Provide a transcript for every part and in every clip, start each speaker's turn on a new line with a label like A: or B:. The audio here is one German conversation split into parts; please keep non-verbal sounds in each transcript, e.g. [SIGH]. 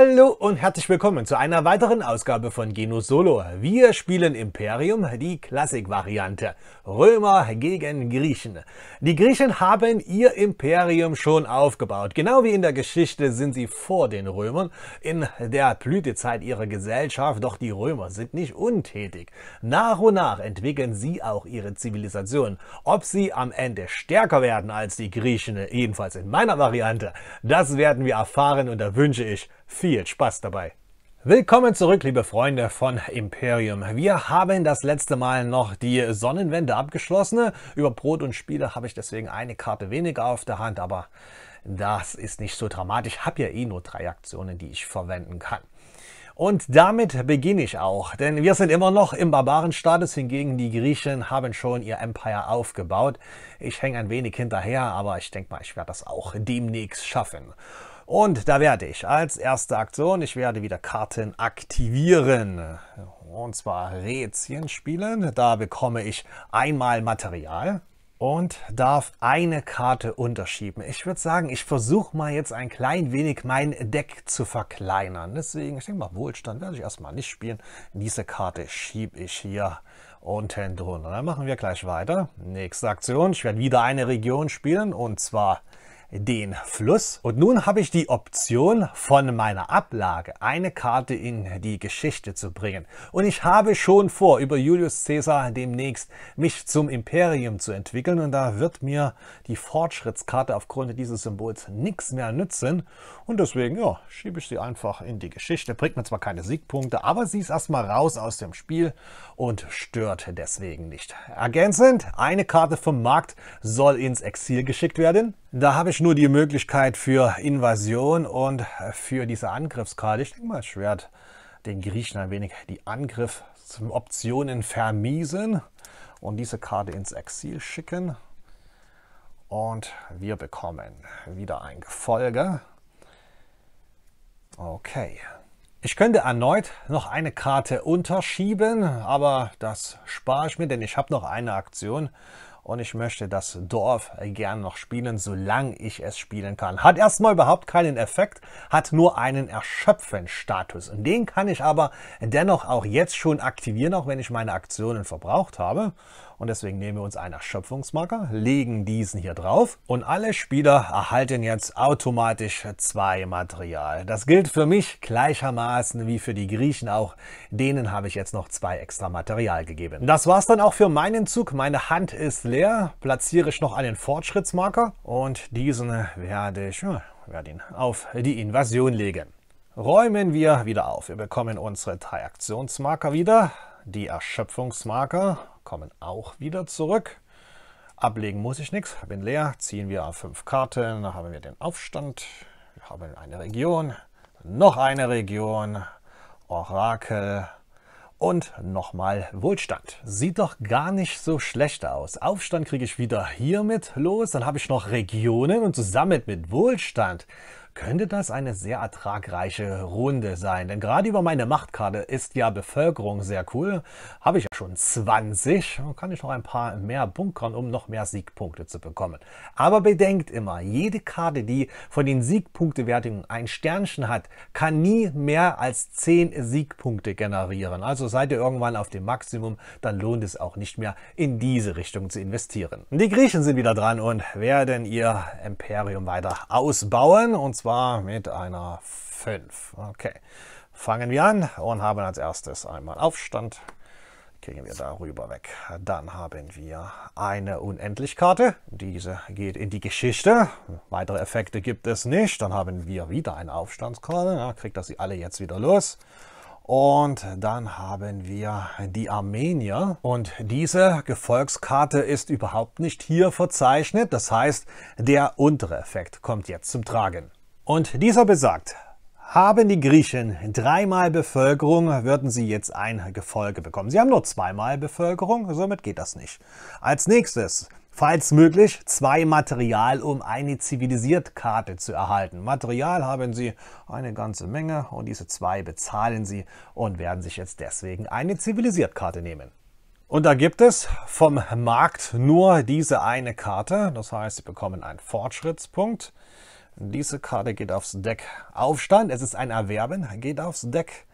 A: Hallo und herzlich willkommen zu einer weiteren Ausgabe von Genus Solo. Wir spielen Imperium, die Klassik-Variante. Römer gegen Griechen. Die Griechen haben ihr Imperium schon aufgebaut. Genau wie in der Geschichte sind sie vor den Römern in der Blütezeit ihrer Gesellschaft, doch die Römer sind nicht untätig. Nach und nach entwickeln sie auch ihre Zivilisation. Ob sie am Ende stärker werden als die Griechen, jedenfalls in meiner Variante, das werden wir erfahren und da wünsche ich viel Spaß dabei! Willkommen zurück, liebe Freunde von Imperium. Wir haben das letzte Mal noch die Sonnenwende abgeschlossen. Über Brot und Spiele habe ich deswegen eine Karte weniger auf der Hand, aber das ist nicht so dramatisch. Ich habe ja eh nur drei Aktionen, die ich verwenden kann. Und damit beginne ich auch, denn wir sind immer noch im Barbarenstatus, hingegen die Griechen haben schon ihr Empire aufgebaut. Ich hänge ein wenig hinterher, aber ich denke mal, ich werde das auch demnächst schaffen. Und da werde ich als erste Aktion, ich werde wieder Karten aktivieren. Und zwar Rätschen spielen. Da bekomme ich einmal Material und darf eine Karte unterschieben. Ich würde sagen, ich versuche mal jetzt ein klein wenig mein Deck zu verkleinern. Deswegen, ich denke mal, Wohlstand werde ich erstmal nicht spielen. Diese Karte schiebe ich hier unten drunter. Dann machen wir gleich weiter. Nächste Aktion. Ich werde wieder eine Region spielen und zwar den Fluss. Und nun habe ich die Option von meiner Ablage eine Karte in die Geschichte zu bringen. Und ich habe schon vor, über Julius Caesar demnächst mich zum Imperium zu entwickeln. Und da wird mir die Fortschrittskarte aufgrund dieses Symbols nichts mehr nützen. Und deswegen ja, schiebe ich sie einfach in die Geschichte. Bringt mir zwar keine Siegpunkte, aber sie ist erstmal raus aus dem Spiel und stört deswegen nicht. Ergänzend, eine Karte vom Markt soll ins Exil geschickt werden. Da habe ich nur die Möglichkeit für Invasion und für diese Angriffskarte. Ich denke mal, ich werde den Griechen ein wenig die Angriffsoptionen vermiesen und diese Karte ins Exil schicken. Und wir bekommen wieder ein Gefolge. Okay. Ich könnte erneut noch eine Karte unterschieben, aber das spare ich mir, denn ich habe noch eine Aktion und ich möchte das Dorf gern noch spielen, solange ich es spielen kann. Hat erstmal überhaupt keinen Effekt, hat nur einen Erschöpfen-Status. Und den kann ich aber dennoch auch jetzt schon aktivieren, auch wenn ich meine Aktionen verbraucht habe. Und deswegen nehmen wir uns einen Erschöpfungsmarker, legen diesen hier drauf und alle Spieler erhalten jetzt automatisch zwei Material. Das gilt für mich gleichermaßen wie für die Griechen auch. Denen habe ich jetzt noch zwei extra Material gegeben. Das war es dann auch für meinen Zug. Meine Hand ist leer. Platziere ich noch einen Fortschrittsmarker und diesen werde ich werde ihn auf die Invasion legen. Räumen wir wieder auf. Wir bekommen unsere drei Aktionsmarker wieder, die Erschöpfungsmarker kommen auch wieder zurück. Ablegen muss ich nichts, bin leer, ziehen wir fünf Karten, dann haben wir den Aufstand, wir haben eine Region, noch eine Region, Orakel und nochmal Wohlstand. Sieht doch gar nicht so schlecht aus. Aufstand kriege ich wieder hiermit los, dann habe ich noch Regionen und zusammen mit Wohlstand könnte das eine sehr ertragreiche Runde sein. Denn gerade über meine Machtkarte ist ja Bevölkerung sehr cool. Habe ich ja schon 20. Dann kann ich noch ein paar mehr bunkern, um noch mehr Siegpunkte zu bekommen. Aber bedenkt immer, jede Karte, die von den Siegpunktewertungen ein Sternchen hat, kann nie mehr als 10 Siegpunkte generieren. Also seid ihr irgendwann auf dem Maximum, dann lohnt es auch nicht mehr, in diese Richtung zu investieren. Die Griechen sind wieder dran und werden ihr Imperium weiter ausbauen. Und zwar zwar mit einer 5. Okay, fangen wir an und haben als erstes einmal Aufstand. Kriegen wir darüber weg. Dann haben wir eine Unendlich-Karte. Diese geht in die Geschichte. Weitere Effekte gibt es nicht. Dann haben wir wieder eine Aufstandskarte. Ja, kriegt das sie alle jetzt wieder los. Und dann haben wir die Armenier. Und diese Gefolgskarte ist überhaupt nicht hier verzeichnet. Das heißt, der untere Effekt kommt jetzt zum Tragen. Und dieser besagt, haben die Griechen dreimal Bevölkerung, würden sie jetzt ein Gefolge bekommen. Sie haben nur zweimal Bevölkerung, somit geht das nicht. Als nächstes, falls möglich, zwei Material, um eine Zivilisiertkarte zu erhalten. Material haben sie eine ganze Menge und diese zwei bezahlen sie und werden sich jetzt deswegen eine Zivilisiertkarte nehmen. Und da gibt es vom Markt nur diese eine Karte, das heißt, sie bekommen einen Fortschrittspunkt. Diese Karte geht aufs Deck. Aufstand, es ist ein Erwerben, geht aufs Deck.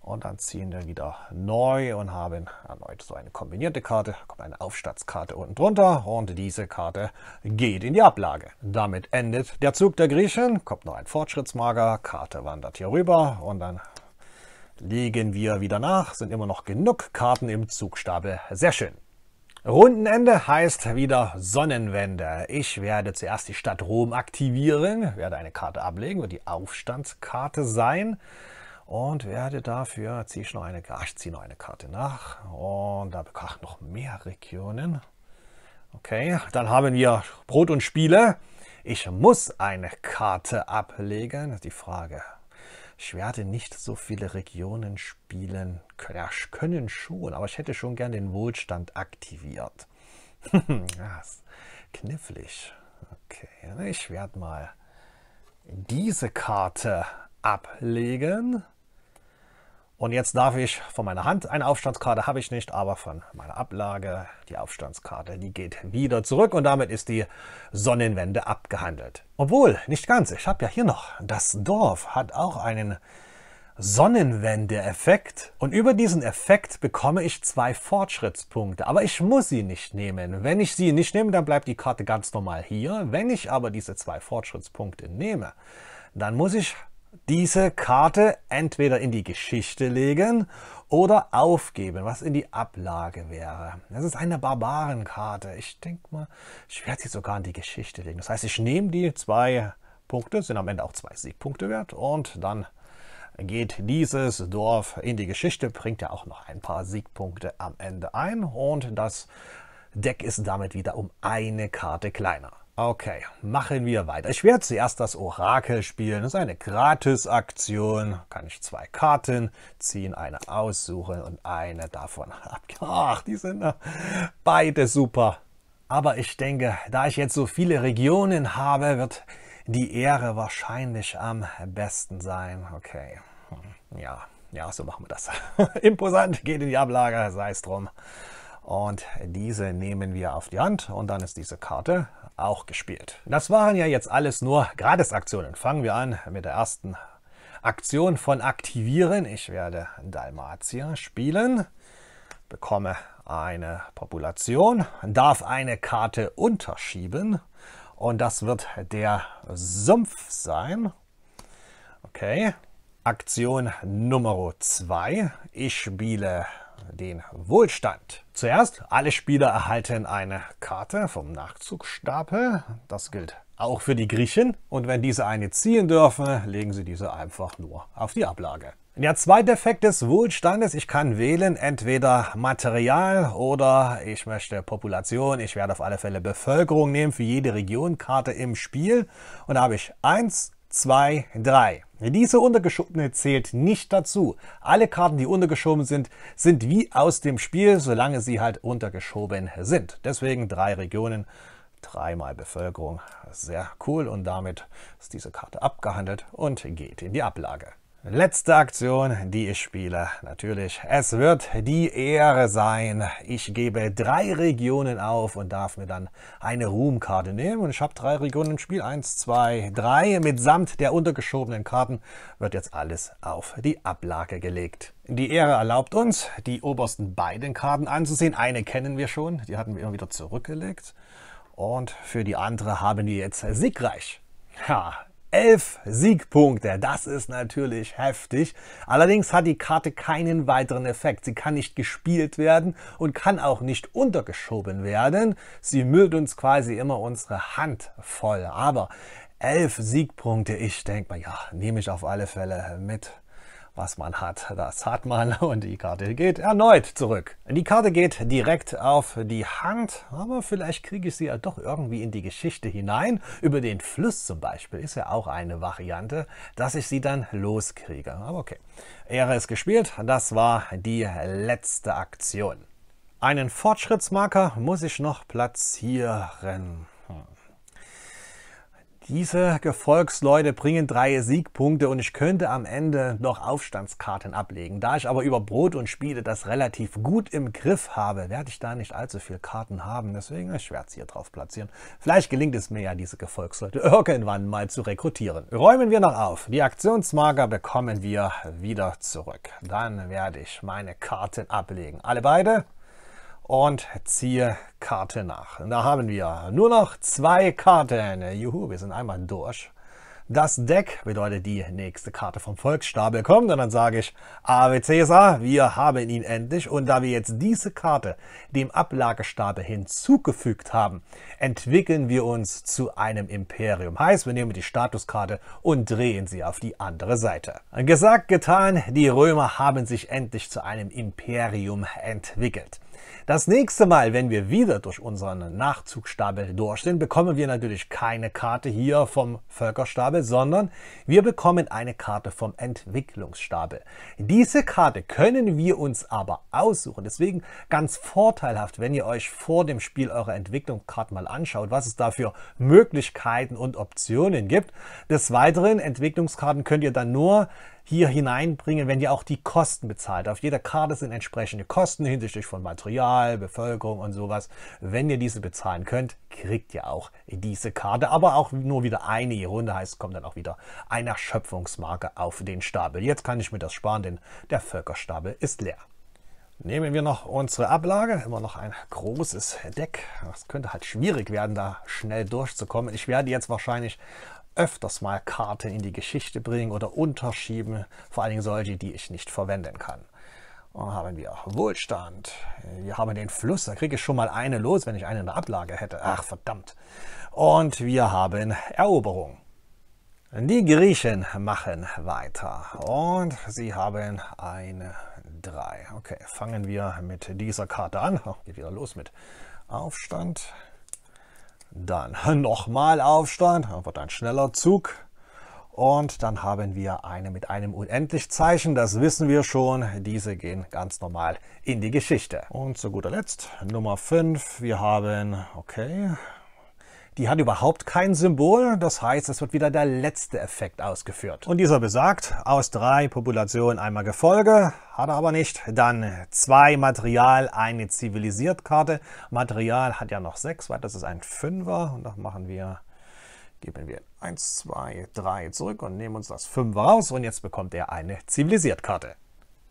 A: Und dann ziehen wir wieder neu und haben erneut so eine kombinierte Karte. Kommt eine Aufstandskarte unten drunter und diese Karte geht in die Ablage. Damit endet der Zug der Griechen. Kommt noch ein Fortschrittsmarker, Karte wandert hier rüber und dann liegen wir wieder nach. Sind immer noch genug Karten im Zugstapel. Sehr schön. Rundenende heißt wieder Sonnenwende. Ich werde zuerst die Stadt Rom aktivieren, werde eine Karte ablegen, wird die Aufstandskarte sein und werde dafür, ziehe ich noch eine, ich ziehe noch eine Karte nach und da bekomme ich noch mehr Regionen. Okay, dann haben wir Brot und Spiele. Ich muss eine Karte ablegen. Die Frage, ich werde nicht so viele Regionen spielen können. Ja, können schon, aber ich hätte schon gern den Wohlstand aktiviert. ja, [LAUGHS] ah, knifflig. Okay, ich werde mal diese Karte ablegen. Und jetzt darf ich von meiner Hand, eine Aufstandskarte habe ich nicht, aber von meiner Ablage, die Aufstandskarte, die geht wieder zurück und damit ist die Sonnenwende abgehandelt. Obwohl, nicht ganz, ich habe ja hier noch, das Dorf hat auch einen Sonnenwende-Effekt. Und über diesen Effekt bekomme ich zwei Fortschrittspunkte. Aber ich muss sie nicht nehmen. Wenn ich sie nicht nehme, dann bleibt die Karte ganz normal hier. Wenn ich aber diese zwei Fortschrittspunkte nehme, dann muss ich diese Karte entweder in die Geschichte legen oder aufgeben, was in die Ablage wäre. Das ist eine Barbarenkarte. Ich denke mal, ich werde sie sogar in die Geschichte legen. Das heißt, ich nehme die zwei Punkte, sind am Ende auch zwei Siegpunkte wert und dann geht dieses Dorf in die Geschichte, bringt ja auch noch ein paar Siegpunkte am Ende ein und das Deck ist damit wieder um eine Karte kleiner. Okay, machen wir weiter. Ich werde zuerst das Orakel spielen. Das ist eine Gratis-Aktion. Kann ich zwei Karten ziehen, eine aussuchen und eine davon [LAUGHS] abgeben. Ach, die sind äh, beide super. Aber ich denke, da ich jetzt so viele Regionen habe, wird die Ehre wahrscheinlich am besten sein. Okay, hm, ja, ja, so machen wir das. [LAUGHS] Imposant, geht in die Ablage, sei es drum. Und diese nehmen wir auf die Hand und dann ist diese Karte auch gespielt. Das waren ja jetzt alles nur Gratisaktionen. Fangen wir an mit der ersten Aktion von Aktivieren. Ich werde Dalmatia spielen, bekomme eine Population, darf eine Karte unterschieben und das wird der Sumpf sein. Okay, Aktion Nummer 2. Ich spiele den Wohlstand. Zuerst, alle Spieler erhalten eine Karte vom Nachzugstapel. Das gilt auch für die Griechen. Und wenn diese eine ziehen dürfen, legen sie diese einfach nur auf die Ablage. Der zweite Effekt des Wohlstandes, ich kann wählen entweder Material oder ich möchte Population. Ich werde auf alle Fälle Bevölkerung nehmen für jede Regionkarte im Spiel. Und da habe ich 1, 2, 3. Diese untergeschobene zählt nicht dazu. Alle Karten, die untergeschoben sind, sind wie aus dem Spiel, solange sie halt untergeschoben sind. Deswegen drei Regionen, dreimal Bevölkerung. Sehr cool und damit ist diese Karte abgehandelt und geht in die Ablage. Letzte Aktion, die ich spiele. Natürlich, es wird die Ehre sein. Ich gebe drei Regionen auf und darf mir dann eine Ruhmkarte nehmen. Und ich habe drei Regionen im Spiel. Eins, zwei, drei. Mitsamt der untergeschobenen Karten wird jetzt alles auf die Ablage gelegt. Die Ehre erlaubt uns, die obersten beiden Karten anzusehen. Eine kennen wir schon, die hatten wir immer wieder zurückgelegt. Und für die andere haben wir jetzt siegreich. Ja, elf Siegpunkte. Das ist natürlich heftig. Allerdings hat die Karte keinen weiteren Effekt. Sie kann nicht gespielt werden und kann auch nicht untergeschoben werden. Sie müllt uns quasi immer unsere Hand voll. Aber elf Siegpunkte, ich denke mal, ja, nehme ich auf alle Fälle mit was man hat, das hat man. Und die Karte geht erneut zurück. Die Karte geht direkt auf die Hand, aber vielleicht kriege ich sie ja doch irgendwie in die Geschichte hinein. Über den Fluss zum Beispiel ist ja auch eine Variante, dass ich sie dann loskriege. Aber okay, Ehre ist gespielt. Das war die letzte Aktion. Einen Fortschrittsmarker muss ich noch platzieren. Diese Gefolgsleute bringen drei Siegpunkte und ich könnte am Ende noch Aufstandskarten ablegen. Da ich aber über Brot und Spiele das relativ gut im Griff habe, werde ich da nicht allzu viele Karten haben. Deswegen ich werde es hier drauf platzieren. Vielleicht gelingt es mir ja, diese Gefolgsleute [LAUGHS] irgendwann mal zu rekrutieren. Räumen wir noch auf. Die Aktionsmarker bekommen wir wieder zurück. Dann werde ich meine Karten ablegen. Alle beide? und ziehe Karte nach. da haben wir nur noch zwei Karten. Juhu, wir sind einmal durch. Das Deck bedeutet, die nächste Karte vom Volksstapel kommt und dann sage ich, Ave Cäsar, wir haben ihn endlich. Und da wir jetzt diese Karte dem Ablagestapel hinzugefügt haben, entwickeln wir uns zu einem Imperium. Heißt, wir nehmen die Statuskarte und drehen sie auf die andere Seite. Gesagt, getan, die Römer haben sich endlich zu einem Imperium entwickelt. Das nächste Mal, wenn wir wieder durch unseren Nachzugstapel durch sind, bekommen wir natürlich keine Karte hier vom Völkerstapel, sondern wir bekommen eine Karte vom Entwicklungsstapel. Diese Karte können wir uns aber aussuchen. Deswegen ganz vorteilhaft, wenn ihr euch vor dem Spiel eure Entwicklungskarten mal anschaut, was es da für Möglichkeiten und Optionen gibt. Des Weiteren, Entwicklungskarten könnt ihr dann nur hier hineinbringen, wenn ihr auch die Kosten bezahlt. Auf jeder Karte sind entsprechende Kosten hinsichtlich von Material, Bevölkerung und sowas. Wenn ihr diese bezahlen könnt, kriegt ihr auch diese Karte, aber auch nur wieder eine je Runde. Heißt, kommt dann auch wieder eine Erschöpfungsmarke auf den Stapel. Jetzt kann ich mir das sparen, denn der Völkerstapel ist leer. Nehmen wir noch unsere Ablage, immer noch ein großes Deck. Das könnte halt schwierig werden, da schnell durchzukommen. Ich werde jetzt wahrscheinlich öfters mal Karten in die Geschichte bringen oder unterschieben, vor allen Dingen solche, die ich nicht verwenden kann. Dann haben wir Wohlstand, wir haben den Fluss, da kriege ich schon mal eine los, wenn ich eine in der Ablage hätte. Ach, verdammt. Und wir haben Eroberung. Die Griechen machen weiter und sie haben eine 3. Okay, fangen wir mit dieser Karte an. Geht wieder los mit Aufstand. Dann nochmal Aufstand, dann wird ein schneller Zug. Und dann haben wir eine mit einem unendlich Zeichen, das wissen wir schon. Diese gehen ganz normal in die Geschichte. Und zu guter Letzt Nummer 5, wir haben, okay, die hat überhaupt kein Symbol, das heißt, es wird wieder der letzte Effekt ausgeführt. Und dieser besagt, aus drei Populationen einmal Gefolge, hat er aber nicht. Dann zwei Material, eine Zivilisiertkarte. Material hat ja noch sechs, weil das ist ein Fünfer. Und da machen wir, geben wir 1, 2, 3 zurück und nehmen uns das Fünfer raus. Und jetzt bekommt er eine Zivilisiertkarte.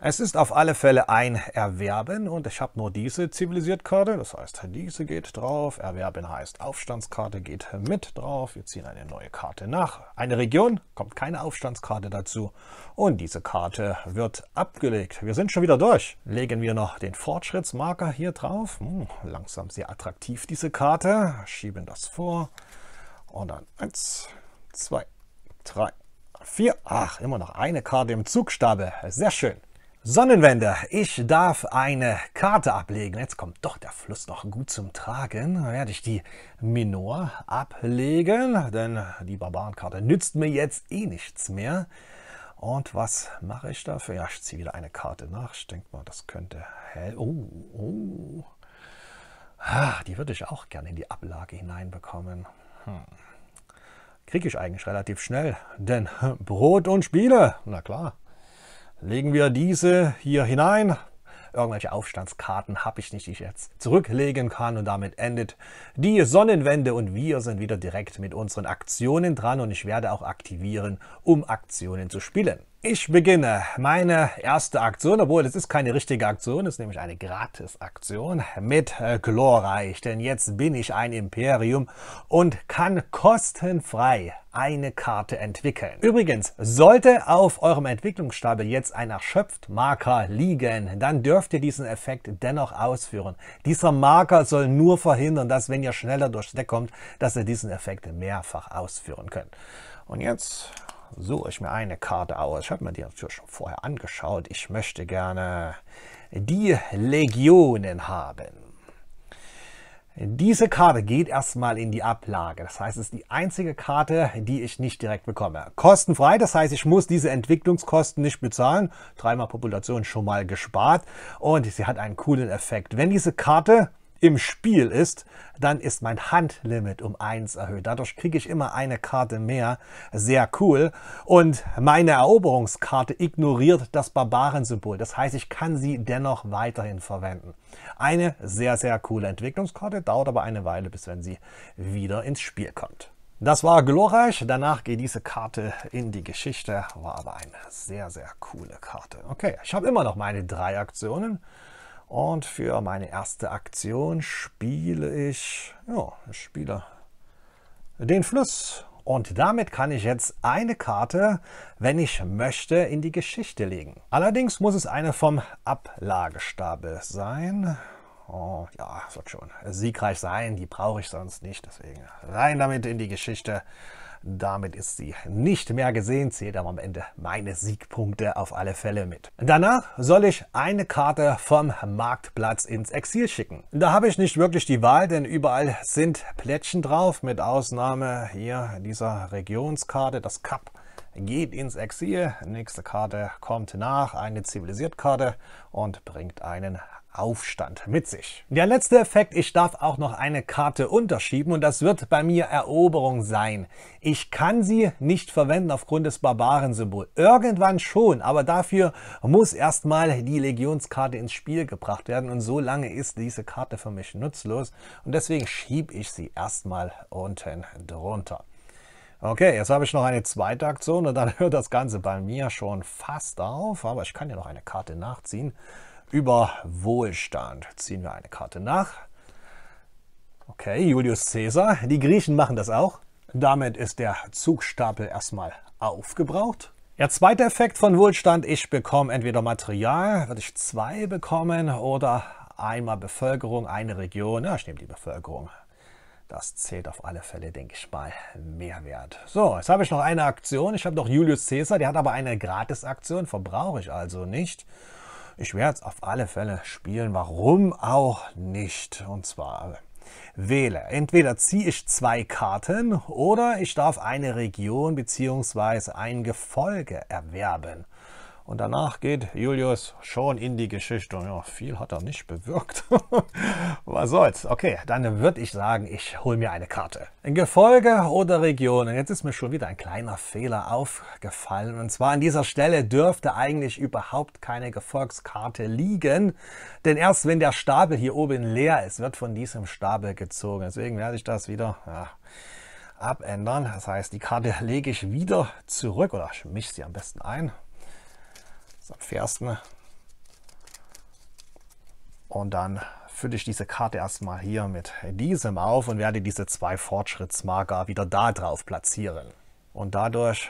A: Es ist auf alle Fälle ein Erwerben und ich habe nur diese Zivilisiert-Karte. Das heißt, diese geht drauf. Erwerben heißt Aufstandskarte geht mit drauf. Wir ziehen eine neue Karte nach. Eine Region, kommt keine Aufstandskarte dazu. Und diese Karte wird abgelegt. Wir sind schon wieder durch. Legen wir noch den Fortschrittsmarker hier drauf. Hm, langsam sehr attraktiv diese Karte. Schieben das vor. Und dann 1, 2, 3, 4. Ach, immer noch eine Karte im Zugstabe. Sehr schön. Sonnenwende, ich darf eine Karte ablegen. Jetzt kommt doch der Fluss noch gut zum Tragen. Dann werde ich die Minor ablegen, denn die Barbarenkarte nützt mir jetzt eh nichts mehr. Und was mache ich dafür? Ja, ich ziehe wieder eine Karte nach. Ich denke mal, das könnte... Hell oh, oh. Ah, die würde ich auch gerne in die Ablage hineinbekommen. Hm. Kriege ich eigentlich relativ schnell, denn Brot und Spiele, na klar legen wir diese hier hinein. Irgendwelche Aufstandskarten habe ich nicht, die ich jetzt zurücklegen kann. Und damit endet die Sonnenwende und wir sind wieder direkt mit unseren Aktionen dran. Und ich werde auch aktivieren, um Aktionen zu spielen. Ich beginne meine erste Aktion, obwohl es ist keine richtige Aktion, es ist nämlich eine Gratisaktion mit Chlorreich, äh, denn jetzt bin ich ein Imperium und kann kostenfrei eine Karte entwickeln. Übrigens, sollte auf eurem Entwicklungsstapel jetzt ein erschöpft Marker liegen, dann dürft ihr diesen Effekt dennoch ausführen. Dieser Marker soll nur verhindern, dass wenn ihr schneller durchs Deck kommt, dass ihr diesen Effekt mehrfach ausführen könnt. Und jetzt suche ich mir eine Karte aus. Ich habe mir die natürlich schon vorher angeschaut. Ich möchte gerne die Legionen haben. Diese Karte geht erstmal in die Ablage. Das heißt, es ist die einzige Karte, die ich nicht direkt bekomme. Kostenfrei, das heißt, ich muss diese Entwicklungskosten nicht bezahlen. Dreimal Population schon mal gespart. Und sie hat einen coolen Effekt. Wenn diese Karte im Spiel ist, dann ist mein Handlimit um 1 erhöht. Dadurch kriege ich immer eine Karte mehr. Sehr cool. Und meine Eroberungskarte ignoriert das Barbarensymbol. Das heißt, ich kann sie dennoch weiterhin verwenden. Eine sehr, sehr coole Entwicklungskarte, dauert aber eine Weile, bis wenn sie wieder ins Spiel kommt. Das war glorreich. Danach geht diese Karte in die Geschichte. War aber eine sehr, sehr coole Karte. Okay, ich habe immer noch meine drei Aktionen. Und für meine erste Aktion spiele ich, ja, spiele den Fluss. Und damit kann ich jetzt eine Karte, wenn ich möchte, in die Geschichte legen. Allerdings muss es eine vom Ablagestapel sein. Oh, ja, wird schon siegreich sein. Die brauche ich sonst nicht. Deswegen rein damit in die Geschichte. Damit ist sie nicht mehr gesehen, zählt aber am Ende meine Siegpunkte auf alle Fälle mit. Danach soll ich eine Karte vom Marktplatz ins Exil schicken. Da habe ich nicht wirklich die Wahl, denn überall sind Plättchen drauf, mit Ausnahme hier dieser Regionskarte, das Cup geht ins Exil. Nächste Karte kommt nach, eine Zivilisiert-Karte und bringt einen Aufstand mit sich. Der letzte Effekt, ich darf auch noch eine Karte unterschieben und das wird bei mir Eroberung sein. Ich kann sie nicht verwenden aufgrund des Barbarensymbols. Irgendwann schon, aber dafür muss erstmal die Legionskarte ins Spiel gebracht werden und so lange ist diese Karte für mich nutzlos und deswegen schiebe ich sie erstmal unten drunter. Okay, jetzt habe ich noch eine zweite Aktion und dann [LAUGHS] hört das Ganze bei mir schon fast auf, aber ich kann ja noch eine Karte nachziehen über Wohlstand. Ziehen wir eine Karte nach. Okay, Julius Caesar. Die Griechen machen das auch. Damit ist der Zugstapel erstmal aufgebraucht. Der zweite Effekt von Wohlstand, ich bekomme entweder Material, würde ich zwei bekommen, oder einmal Bevölkerung, eine Region. Ja, ich nehme die Bevölkerung. Das zählt auf alle Fälle, denke ich mal, Mehrwert. So, jetzt habe ich noch eine Aktion. Ich habe noch Julius Caesar, der hat aber eine Gratisaktion, verbrauche ich also nicht. Ich werde es auf alle Fälle spielen, warum auch nicht. Und zwar wähle. Entweder ziehe ich zwei Karten oder ich darf eine Region bzw. ein Gefolge erwerben. Und danach geht Julius schon in die Geschichte. Ja, viel hat er nicht bewirkt. [LAUGHS] Was soll's. Okay, dann würde ich sagen, ich hole mir eine Karte. In Gefolge oder Regionen. Jetzt ist mir schon wieder ein kleiner Fehler aufgefallen. Und zwar an dieser Stelle dürfte eigentlich überhaupt keine Gefolgskarte liegen. Denn erst wenn der Stapel hier oben leer ist, wird von diesem Stapel gezogen. Deswegen werde ich das wieder... Ja, abändern. Das heißt, die Karte lege ich wieder zurück oder ich mische sie am besten ein. Ist am fairsten. Und dann fülle ich diese Karte erstmal hier mit diesem auf und werde diese zwei Fortschrittsmarker wieder da drauf platzieren. Und dadurch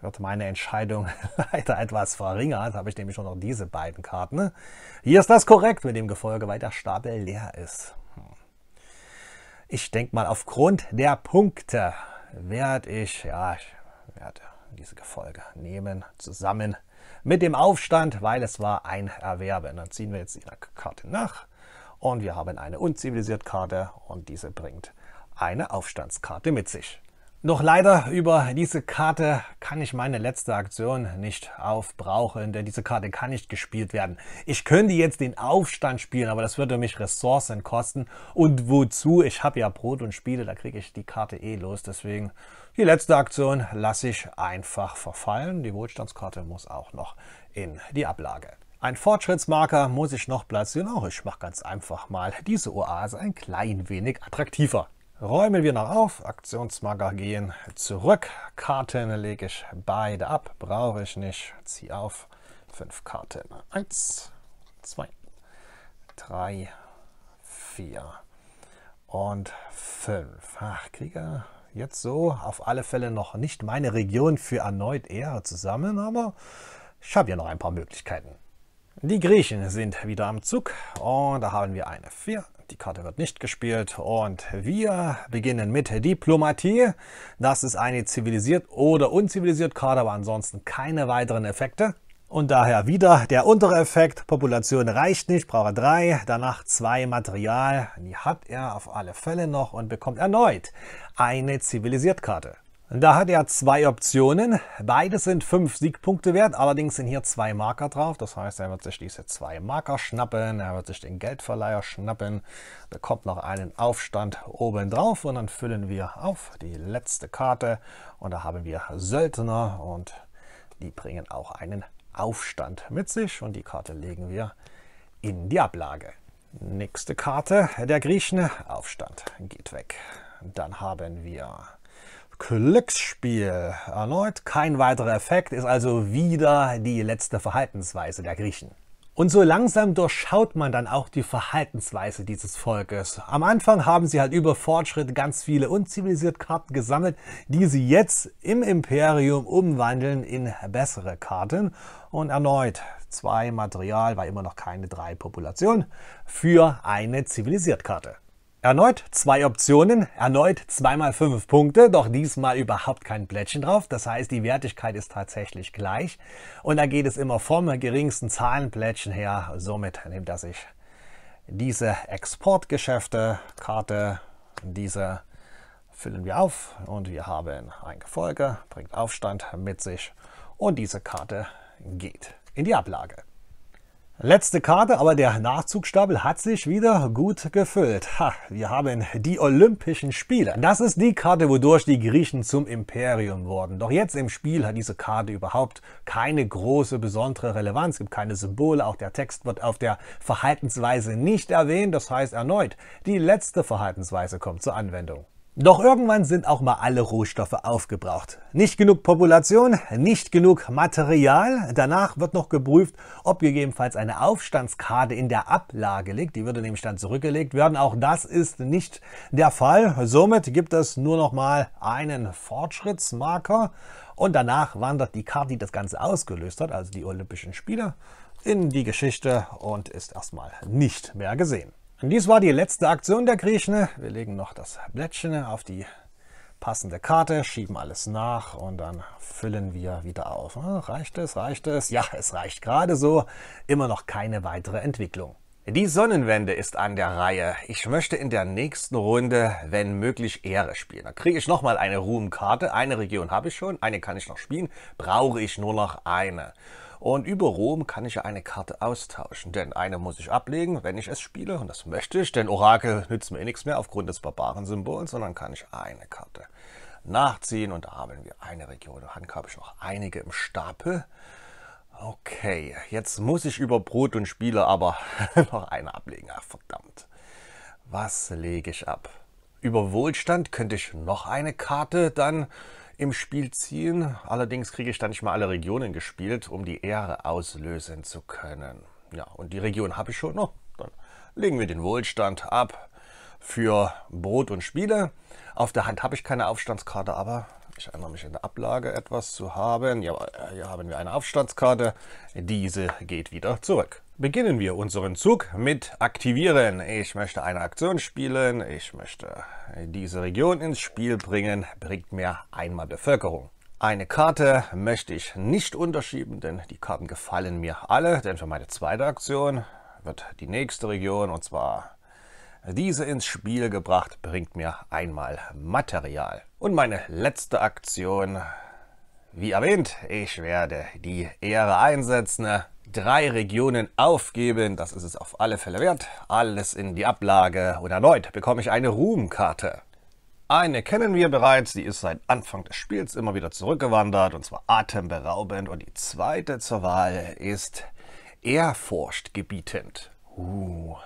A: wird meine Entscheidung [LAUGHS] leider etwas verringert. Habe ich nämlich schon noch diese beiden Karten. Hier ist das korrekt mit dem Gefolge, weil der Stapel leer ist. Hm. Ich denke mal, aufgrund der Punkte werde ich, ja, ich werde diese Gefolge nehmen, zusammen mit dem Aufstand, weil es war ein Erwerben. Dann ziehen wir jetzt die Karte nach und wir haben eine unzivilisierte Karte und diese bringt eine Aufstandskarte mit sich. Doch leider über diese Karte kann ich meine letzte Aktion nicht aufbrauchen, denn diese Karte kann nicht gespielt werden. Ich könnte jetzt den Aufstand spielen, aber das würde mich Ressourcen kosten. Und wozu? Ich habe ja Brot und Spiele, da kriege ich die Karte eh los. Deswegen die letzte Aktion lasse ich einfach verfallen. Die Wohlstandskarte muss auch noch in die Ablage. Ein Fortschrittsmarker muss ich noch platzieren. Auch ich mache ganz einfach mal diese Oase ein klein wenig attraktiver. Räumen wir noch auf, Aktionsmarker gehen zurück, Karten lege ich beide ab, brauche ich nicht, ziehe auf, fünf Karten, eins, zwei, drei, vier und fünf. Ach, Krieger jetzt so auf alle Fälle noch nicht meine Region für erneut eher zusammen, aber ich habe ja noch ein paar Möglichkeiten. Die Griechen sind wieder am Zug und da haben wir eine 4. Die Karte wird nicht gespielt und wir beginnen mit Diplomatie. Das ist eine zivilisiert oder unzivilisiert Karte, aber ansonsten keine weiteren Effekte. Und daher wieder der untere Effekt, Population reicht nicht, brauche drei, danach zwei Material, die hat er auf alle Fälle noch und bekommt erneut eine Zivilisiertkarte. Da hat er zwei Optionen, beide sind fünf Siegpunkte wert, allerdings sind hier zwei Marker drauf, das heißt er wird sich diese zwei Marker schnappen, er wird sich den Geldverleiher schnappen, bekommt noch einen Aufstand oben drauf und dann füllen wir auf die letzte Karte und da haben wir Söldner und die bringen auch einen Aufstand mit sich und die Karte legen wir in die Ablage. Nächste Karte, der Griechen, Aufstand geht weg. Dann haben wir Glücksspiel. Erneut kein weiterer Effekt, ist also wieder die letzte Verhaltensweise der Griechen. Und so langsam durchschaut man dann auch die Verhaltensweise dieses Volkes. Am Anfang haben sie halt über Fortschritt ganz viele unzivilisierte Karten gesammelt, die sie jetzt im Imperium umwandeln in bessere Karten. Und erneut zwei Material war immer noch keine drei Populationen, für eine Zivilisiertkarte. Erneut zwei Optionen, erneut zweimal fünf Punkte, doch diesmal überhaupt kein Plättchen drauf. Das heißt, die Wertigkeit ist tatsächlich gleich. Und da geht es immer vom geringsten Zahlenplättchen her. Somit nimmt er sich diese Exportgeschäfte-Karte, diese füllen wir auf und wir haben ein Gefolge, bringt Aufstand mit sich und diese Karte geht in die Ablage. Letzte Karte, aber der Nachzugstapel hat sich wieder gut gefüllt. Ha, wir haben die Olympischen Spiele. Das ist die Karte, wodurch die Griechen zum Imperium wurden. Doch jetzt im Spiel hat diese Karte überhaupt keine große besondere Relevanz. Es gibt keine Symbole, auch der Text wird auf der Verhaltensweise nicht erwähnt. Das heißt erneut, die letzte Verhaltensweise kommt zur Anwendung. Doch irgendwann sind auch mal alle Rohstoffe aufgebraucht. Nicht genug Population, nicht genug Material. Danach wird noch geprüft, ob gegebenenfalls eine Aufstandskarte in der Ablage liegt. Die würde nämlich dann zurückgelegt werden. Auch das ist nicht der Fall. Somit gibt es nur noch mal einen Fortschrittsmarker. Und danach wandert die Karte, die das Ganze ausgelöst hat, also die Olympischen Spiele, in die Geschichte und ist erstmal nicht mehr gesehen. Dies war die letzte Aktion der Griechen. Wir legen noch das Blättchen auf die passende Karte, schieben alles nach und dann füllen wir wieder auf. Ah, reicht es, reicht es? Ja, es reicht gerade so. Immer noch keine weitere Entwicklung. Die Sonnenwende ist an der Reihe. Ich möchte in der nächsten Runde, wenn möglich, Ehre spielen. Da kriege ich nochmal eine Ruhmkarte. Eine Region habe ich schon, eine kann ich noch spielen. Brauche ich nur noch eine. Und über Rom kann ich ja eine Karte austauschen, denn eine muss ich ablegen, wenn ich es spiele, und das möchte ich, denn Orakel nützt mir eh nichts mehr aufgrund des Barbaren-Symbols, sondern kann ich eine Karte nachziehen und da haben wir eine Region. Hand habe ich noch einige im Stapel. Okay, jetzt muss ich über Brot und Spiele aber [LAUGHS] noch eine ablegen. Ach, verdammt. Was lege ich ab? Über Wohlstand könnte ich noch eine Karte dann im Spiel ziehen. Allerdings kriege ich dann nicht mal alle Regionen gespielt, um die Ehre auslösen zu können. Ja, und die Region habe ich schon. noch. dann legen wir den Wohlstand ab für Brot und Spiele. Auf der Hand habe ich keine Aufstandskarte, aber ich erinnere mich in der Ablage etwas zu haben. Ja, hier haben wir eine Aufstandskarte. Diese geht wieder zurück. Beginnen wir unseren Zug mit Aktivieren. Ich möchte eine Aktion spielen, ich möchte diese Region ins Spiel bringen, bringt mir einmal Bevölkerung. Eine Karte möchte ich nicht unterschieben, denn die Karten gefallen mir alle, denn für meine zweite Aktion wird die nächste Region, und zwar diese ins Spiel gebracht, bringt mir einmal Material. Und meine letzte Aktion wie erwähnt, ich werde die Ehre einsetzen, drei Regionen aufgeben. Das ist es auf alle Fälle wert. Alles in die Ablage und erneut bekomme ich eine Ruhmkarte. Eine kennen wir bereits, die ist seit Anfang des Spiels immer wieder zurückgewandert und zwar atemberaubend. Und die zweite zur Wahl ist ehrfurchtgebietend. Uh,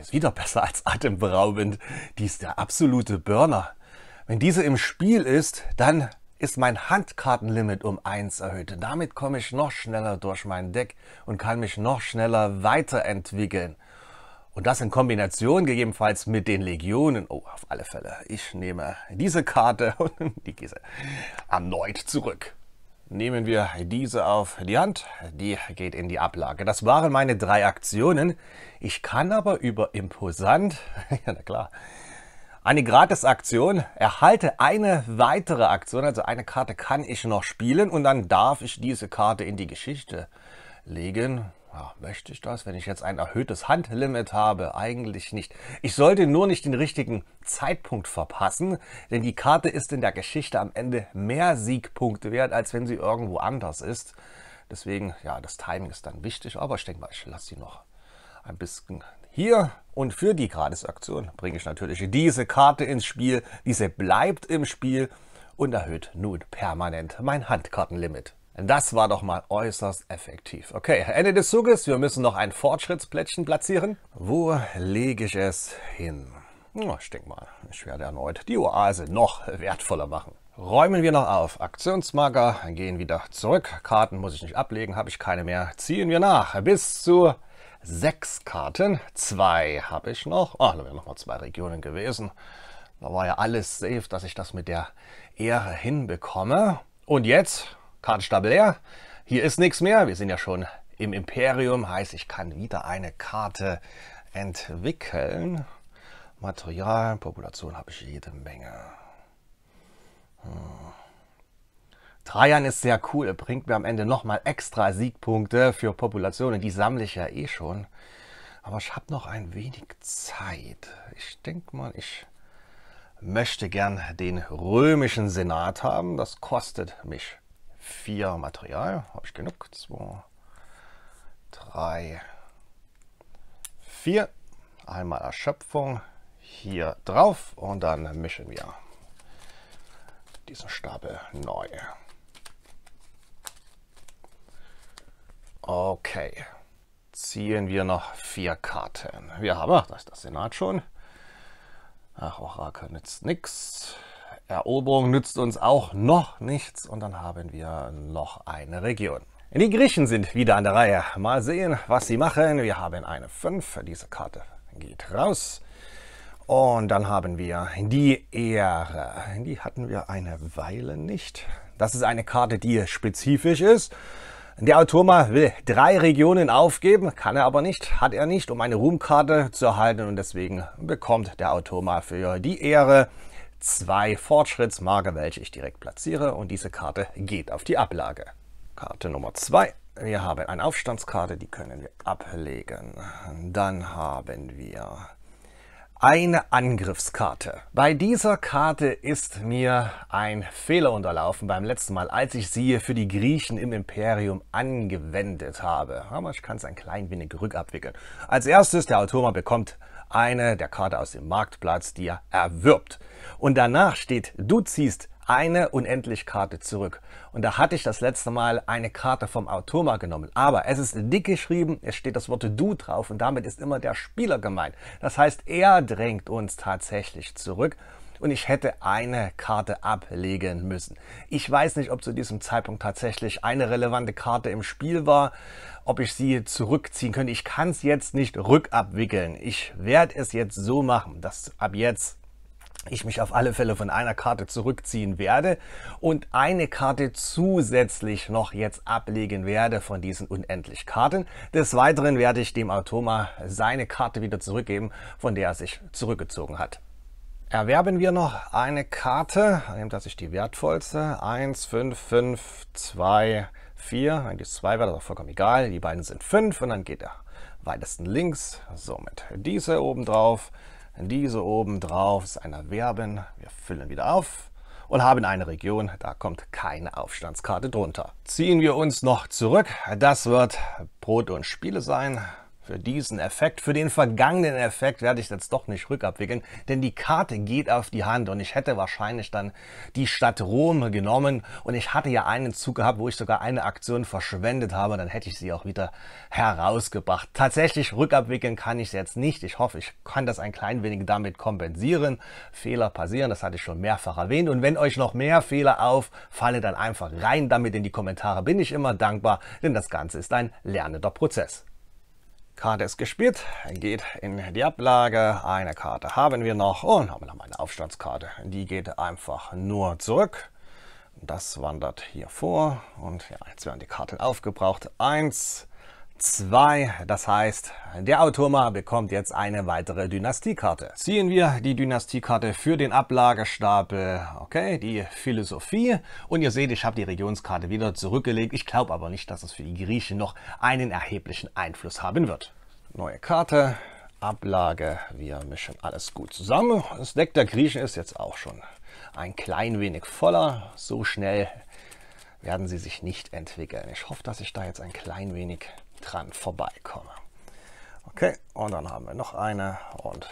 A: ist wieder besser als atemberaubend. Die ist der absolute Burner. Wenn diese im Spiel ist, dann ist mein Handkartenlimit um 1 erhöht. Damit komme ich noch schneller durch mein Deck und kann mich noch schneller weiterentwickeln. Und das in Kombination gegebenenfalls mit den Legionen. Oh, auf alle Fälle. Ich nehme diese Karte [LAUGHS] und diese erneut zurück. Nehmen wir diese auf die Hand. Die geht in die Ablage. Das waren meine drei Aktionen. Ich kann aber über Imposant, [LAUGHS] ja na klar, eine Gratisaktion, erhalte eine weitere Aktion, also eine Karte kann ich noch spielen und dann darf ich diese Karte in die Geschichte legen. Ja, möchte ich das, wenn ich jetzt ein erhöhtes Handlimit habe? Eigentlich nicht. Ich sollte nur nicht den richtigen Zeitpunkt verpassen, denn die Karte ist in der Geschichte am Ende mehr Siegpunkte wert, als wenn sie irgendwo anders ist. Deswegen, ja, das Timing ist dann wichtig, aber ich denke mal, ich lasse sie noch ein bisschen hier und für die Gratisaktion bringe ich natürlich diese Karte ins Spiel. Diese bleibt im Spiel und erhöht nun permanent mein Handkartenlimit. Das war doch mal äußerst effektiv. Okay, Ende des Zuges. Wir müssen noch ein Fortschrittsplättchen platzieren. Wo lege ich es hin? Hm, ich denke mal, ich werde erneut die Oase noch wertvoller machen. Räumen wir noch auf. Aktionsmarker gehen wieder zurück. Karten muss ich nicht ablegen, habe ich keine mehr. Ziehen wir nach bis zu sechs Karten. Zwei habe ich noch. Ah, da wären nochmal zwei Regionen gewesen. Da war ja alles safe, dass ich das mit der Ehre hinbekomme. Und jetzt, Kartenstapel leer. Hier ist nichts mehr. Wir sind ja schon im Imperium. Heißt, ich kann wieder eine Karte entwickeln. Material, Population habe ich jede Menge. Hm. Trajan ist sehr cool, er bringt mir am Ende nochmal extra Siegpunkte für Populationen, die sammle ich ja eh schon. Aber ich habe noch ein wenig Zeit. Ich denke mal, ich möchte gern den römischen Senat haben. Das kostet mich vier Material. Habe ich genug? Zwei, drei, vier. Einmal Erschöpfung hier drauf und dann mischen wir diesen Stapel neu. Okay, ziehen wir noch vier Karten. Wir haben, ach, das ist das Senat schon. Ach, Orakel nützt nichts. Eroberung nützt uns auch noch nichts. Und dann haben wir noch eine Region. Die Griechen sind wieder an der Reihe. Mal sehen, was sie machen. Wir haben eine 5. Diese Karte geht raus. Und dann haben wir die Ehre. Die hatten wir eine Weile nicht. Das ist eine Karte, die spezifisch ist. Der Automa will drei Regionen aufgeben, kann er aber nicht, hat er nicht, um eine Ruhmkarte zu erhalten und deswegen bekommt der Automa für die Ehre zwei Fortschrittsmarker, welche ich direkt platziere und diese Karte geht auf die Ablage. Karte Nummer zwei. Wir haben eine Aufstandskarte, die können wir ablegen. Dann haben wir eine Angriffskarte. Bei dieser Karte ist mir ein Fehler unterlaufen beim letzten Mal, als ich sie für die Griechen im Imperium angewendet habe. Aber ich kann es ein klein wenig rückabwickeln. Als erstes, der Automa bekommt eine der Karte aus dem Marktplatz, die er erwirbt. Und danach steht, du ziehst eine unendlich Karte zurück. Und da hatte ich das letzte Mal eine Karte vom Automa genommen. Aber es ist dick geschrieben, es steht das Wort du drauf und damit ist immer der Spieler gemeint. Das heißt, er drängt uns tatsächlich zurück und ich hätte eine Karte ablegen müssen. Ich weiß nicht, ob zu diesem Zeitpunkt tatsächlich eine relevante Karte im Spiel war, ob ich sie zurückziehen könnte. Ich kann es jetzt nicht rückabwickeln. Ich werde es jetzt so machen, dass ab jetzt ich mich auf alle Fälle von einer Karte zurückziehen werde und eine Karte zusätzlich noch jetzt ablegen werde von diesen unendlich Karten. Des Weiteren werde ich dem Automa seine Karte wieder zurückgeben, von der er sich zurückgezogen hat. Erwerben wir noch eine Karte, nehmt das ist die wertvollste, 1, 5, 5, 2, 4, eigentlich 2 wäre doch vollkommen egal, die beiden sind 5 und dann geht er weitesten links, somit diese oben drauf, diese oben drauf ist einer Erwerben. Wir füllen wieder auf und haben eine Region, da kommt keine Aufstandskarte drunter. Ziehen wir uns noch zurück. Das wird Brot und Spiele sein für diesen Effekt. Für den vergangenen Effekt werde ich jetzt doch nicht rückabwickeln, denn die Karte geht auf die Hand und ich hätte wahrscheinlich dann die Stadt Rom genommen und ich hatte ja einen Zug gehabt, wo ich sogar eine Aktion verschwendet habe, dann hätte ich sie auch wieder herausgebracht. Tatsächlich rückabwickeln kann ich es jetzt nicht. Ich hoffe, ich kann das ein klein wenig damit kompensieren. Fehler passieren, das hatte ich schon mehrfach erwähnt und wenn euch noch mehr Fehler auffallen, dann einfach rein damit in die Kommentare, bin ich immer dankbar, denn das Ganze ist ein lernender Prozess. Karte ist gespielt, geht in die Ablage. Eine Karte haben wir noch und haben noch eine Aufstandskarte. Die geht einfach nur zurück. Das wandert hier vor und ja, jetzt werden die Karten aufgebraucht. Eins, 2. Das heißt, der Automa bekommt jetzt eine weitere Dynastiekarte. Ziehen wir die Dynastiekarte für den Ablagestapel, okay, die Philosophie. Und ihr seht, ich habe die Regionskarte wieder zurückgelegt. Ich glaube aber nicht, dass es für die Griechen noch einen erheblichen Einfluss haben wird. Neue Karte, Ablage, wir mischen alles gut zusammen. Das Deck der Griechen ist jetzt auch schon ein klein wenig voller. So schnell werden sie sich nicht entwickeln. Ich hoffe, dass ich da jetzt ein klein wenig dran vorbeikomme. Okay, und dann haben wir noch eine und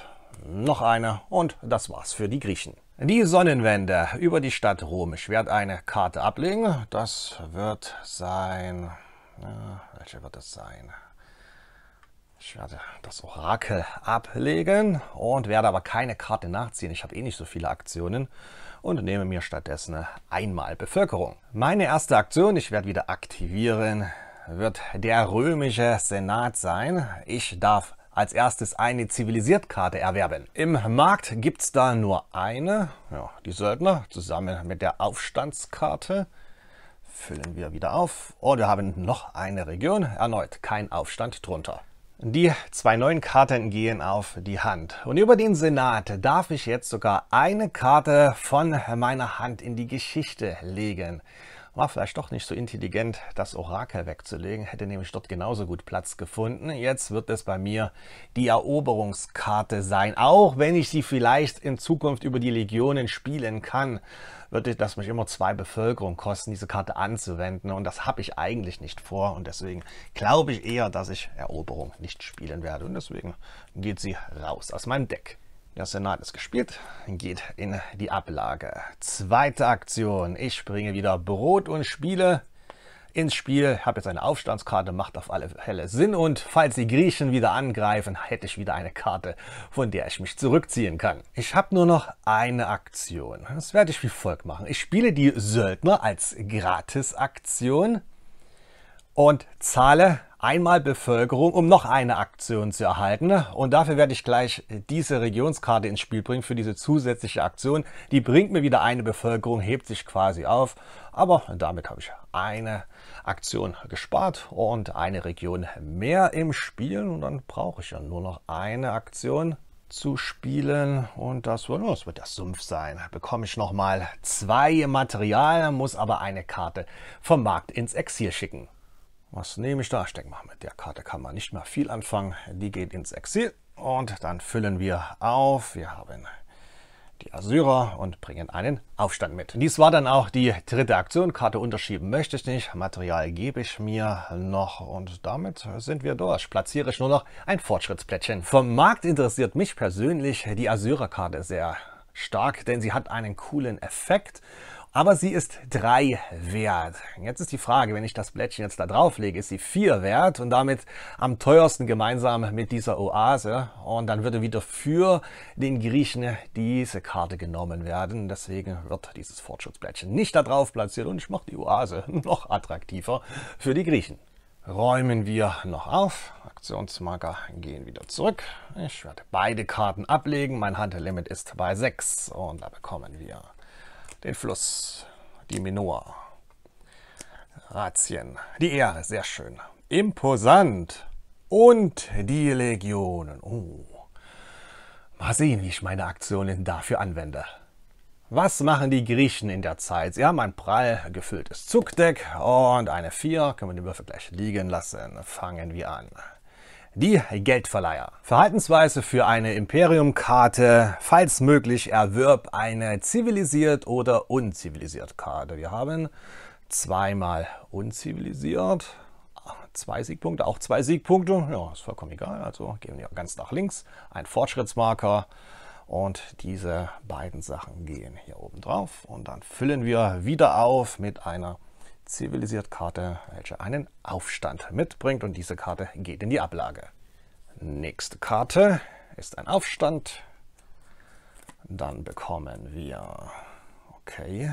A: noch eine und das war's für die Griechen. Die Sonnenwende über die Stadt Rom. Ich werde eine Karte ablegen. Das wird sein... Ja, welche wird das sein? Ich werde das Orakel ablegen und werde aber keine Karte nachziehen. Ich habe eh nicht so viele Aktionen und nehme mir stattdessen einmal Bevölkerung. Meine erste Aktion, ich werde wieder aktivieren wird der römische Senat sein. Ich darf als erstes eine Zivilisiertkarte erwerben. Im Markt gibt es da nur eine, ja, die Söldner, zusammen mit der Aufstandskarte. Füllen wir wieder auf. Und oh, wir haben noch eine Region, erneut kein Aufstand drunter. Die zwei neuen Karten gehen auf die Hand. Und über den Senat darf ich jetzt sogar eine Karte von meiner Hand in die Geschichte legen. War vielleicht doch nicht so intelligent, das Orakel wegzulegen, hätte nämlich dort genauso gut Platz gefunden. Jetzt wird es bei mir die Eroberungskarte sein. Auch wenn ich sie vielleicht in Zukunft über die Legionen spielen kann, würde das mich immer zwei Bevölkerung kosten, diese Karte anzuwenden. Und das habe ich eigentlich nicht vor. Und deswegen glaube ich eher, dass ich Eroberung nicht spielen werde. Und deswegen geht sie raus aus meinem Deck. Der Senat ist gespielt, geht in die Ablage. Zweite Aktion. Ich bringe wieder Brot und Spiele ins Spiel. Ich Habe jetzt eine Aufstandskarte, macht auf alle Fälle Sinn. Und falls die Griechen wieder angreifen, hätte ich wieder eine Karte, von der ich mich zurückziehen kann. Ich habe nur noch eine Aktion. Das werde ich wie folgt machen. Ich spiele die Söldner als Gratisaktion und zahle einmal Bevölkerung, um noch eine Aktion zu erhalten. Und dafür werde ich gleich diese Regionskarte ins Spiel bringen für diese zusätzliche Aktion. Die bringt mir wieder eine Bevölkerung, hebt sich quasi auf. Aber damit habe ich eine Aktion gespart und eine Region mehr im Spiel. Und dann brauche ich ja nur noch eine Aktion zu spielen und das wird, das wird der Sumpf sein. Bekomme ich nochmal zwei Material, muss aber eine Karte vom Markt ins Exil schicken. Was nehme ich da? Ich denke mal, mit der Karte kann man nicht mehr viel anfangen. Die geht ins Exil und dann füllen wir auf. Wir haben die Assyrer und bringen einen Aufstand mit. Dies war dann auch die dritte Aktion. Karte unterschieben möchte ich nicht. Material gebe ich mir noch und damit sind wir durch. Platziere ich nur noch ein Fortschrittsplättchen. Vom Markt interessiert mich persönlich die Assyrer-Karte sehr stark, denn sie hat einen coolen Effekt. Aber sie ist 3 wert. Jetzt ist die Frage, wenn ich das Blättchen jetzt da drauf lege, ist sie 4 wert und damit am teuersten gemeinsam mit dieser Oase. Und dann würde wieder für den Griechen diese Karte genommen werden. Deswegen wird dieses Fortschrittsblättchen nicht da drauf platziert und ich mache die Oase [LAUGHS] noch attraktiver für die Griechen räumen wir noch auf. Aktionsmarker gehen wieder zurück. Ich werde beide Karten ablegen. Mein Handellimit ist bei 6 und da bekommen wir den Fluss, die Minoa, Razien, die Ehre, sehr schön, imposant und die Legionen. Oh. Mal sehen, wie ich meine Aktionen dafür anwende. Was machen die Griechen in der Zeit? Sie haben ein prall gefülltes Zugdeck und eine 4. Können wir die Würfel gleich liegen lassen. Fangen wir an. Die Geldverleiher. Verhaltensweise für eine Imperium-Karte. Falls möglich, erwirb eine zivilisiert oder unzivilisiert Karte. Wir haben zweimal unzivilisiert. Zwei Siegpunkte, auch zwei Siegpunkte. Ja, ist vollkommen egal. Also gehen wir ganz nach links. Ein Fortschrittsmarker. Und diese beiden Sachen gehen hier oben drauf und dann füllen wir wieder auf mit einer zivilisiert Karte, welche einen Aufstand mitbringt und diese Karte geht in die Ablage. Nächste Karte ist ein Aufstand. Dann bekommen wir, okay,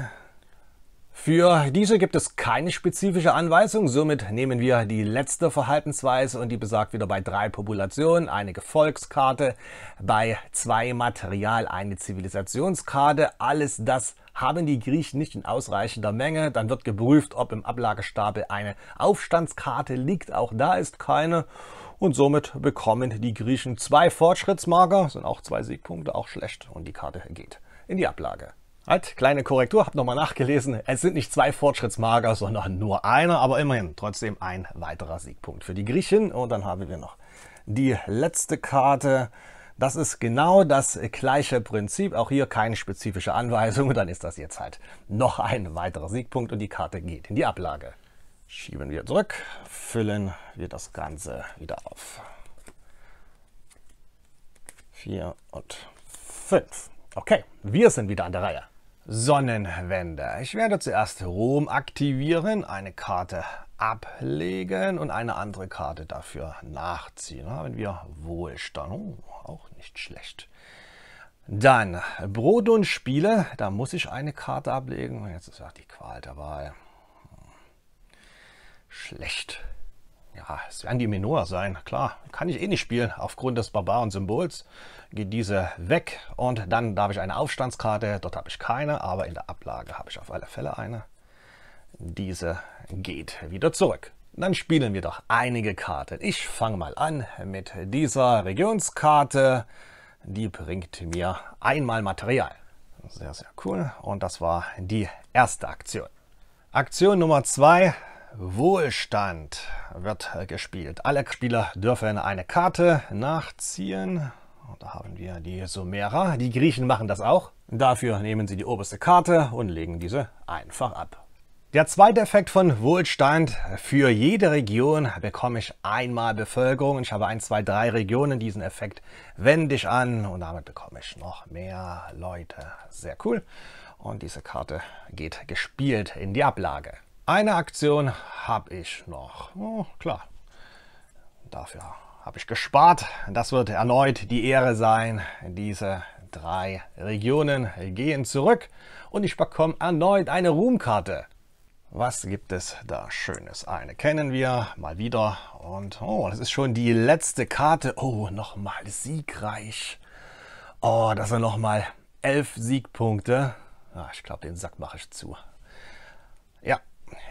A: für diese gibt es keine spezifische Anweisung, somit nehmen wir die letzte Verhaltensweise und die besagt wieder bei drei Populationen eine Gefolgskarte, bei zwei Material eine Zivilisationskarte. Alles das haben die Griechen nicht in ausreichender Menge. Dann wird geprüft, ob im Ablagestapel eine Aufstandskarte liegt. Auch da ist keine. Und somit bekommen die Griechen zwei Fortschrittsmarker, sind auch zwei Siegpunkte, auch schlecht. Und die Karte geht in die Ablage. Halt, kleine Korrektur, hab nochmal nachgelesen. Es sind nicht zwei Fortschrittsmager, sondern nur einer, aber immerhin trotzdem ein weiterer Siegpunkt für die Griechen. Und dann haben wir noch die letzte Karte. Das ist genau das gleiche Prinzip. Auch hier keine spezifische Anweisung. Dann ist das jetzt halt noch ein weiterer Siegpunkt und die Karte geht in die Ablage. Schieben wir zurück, füllen wir das Ganze wieder auf. 4 und 5. Okay, wir sind wieder an der Reihe. Sonnenwende. Ich werde zuerst Rom aktivieren, eine Karte ablegen und eine andere Karte dafür nachziehen. Haben wir Wohlstand. Oh, auch nicht schlecht. Dann Brot und Spiele. Da muss ich eine Karte ablegen. Jetzt ist auch die Qual dabei. Hm. Schlecht. Ja, es werden die Minoa sein. Klar, kann ich eh nicht spielen. Aufgrund des Barbaren-Symbols geht diese weg. Und dann darf ich eine Aufstandskarte. Dort habe ich keine, aber in der Ablage habe ich auf alle Fälle eine. Diese geht wieder zurück. Dann spielen wir doch einige Karten. Ich fange mal an mit dieser Regionskarte. Die bringt mir einmal Material. Sehr, sehr cool. Und das war die erste Aktion. Aktion Nummer zwei Wohlstand wird gespielt. Alle Spieler dürfen eine Karte nachziehen. Und da haben wir die Sumera. Die Griechen machen das auch. Dafür nehmen sie die oberste Karte und legen diese einfach ab. Der zweite Effekt von Wohlstand, für jede Region bekomme ich einmal Bevölkerung. Ich habe 1, 2, 3 Regionen, diesen Effekt wende ich an und damit bekomme ich noch mehr Leute. Sehr cool. Und diese Karte geht gespielt in die Ablage. Eine Aktion habe ich noch. Oh, klar, dafür habe ich gespart. Das wird erneut die Ehre sein. Diese drei Regionen gehen zurück und ich bekomme erneut eine Ruhmkarte. Was gibt es da Schönes? Eine kennen wir mal wieder und oh, das ist schon die letzte Karte. Oh, nochmal siegreich. Oh, das sind nochmal elf Siegpunkte. Ah, ich glaube, den Sack mache ich zu.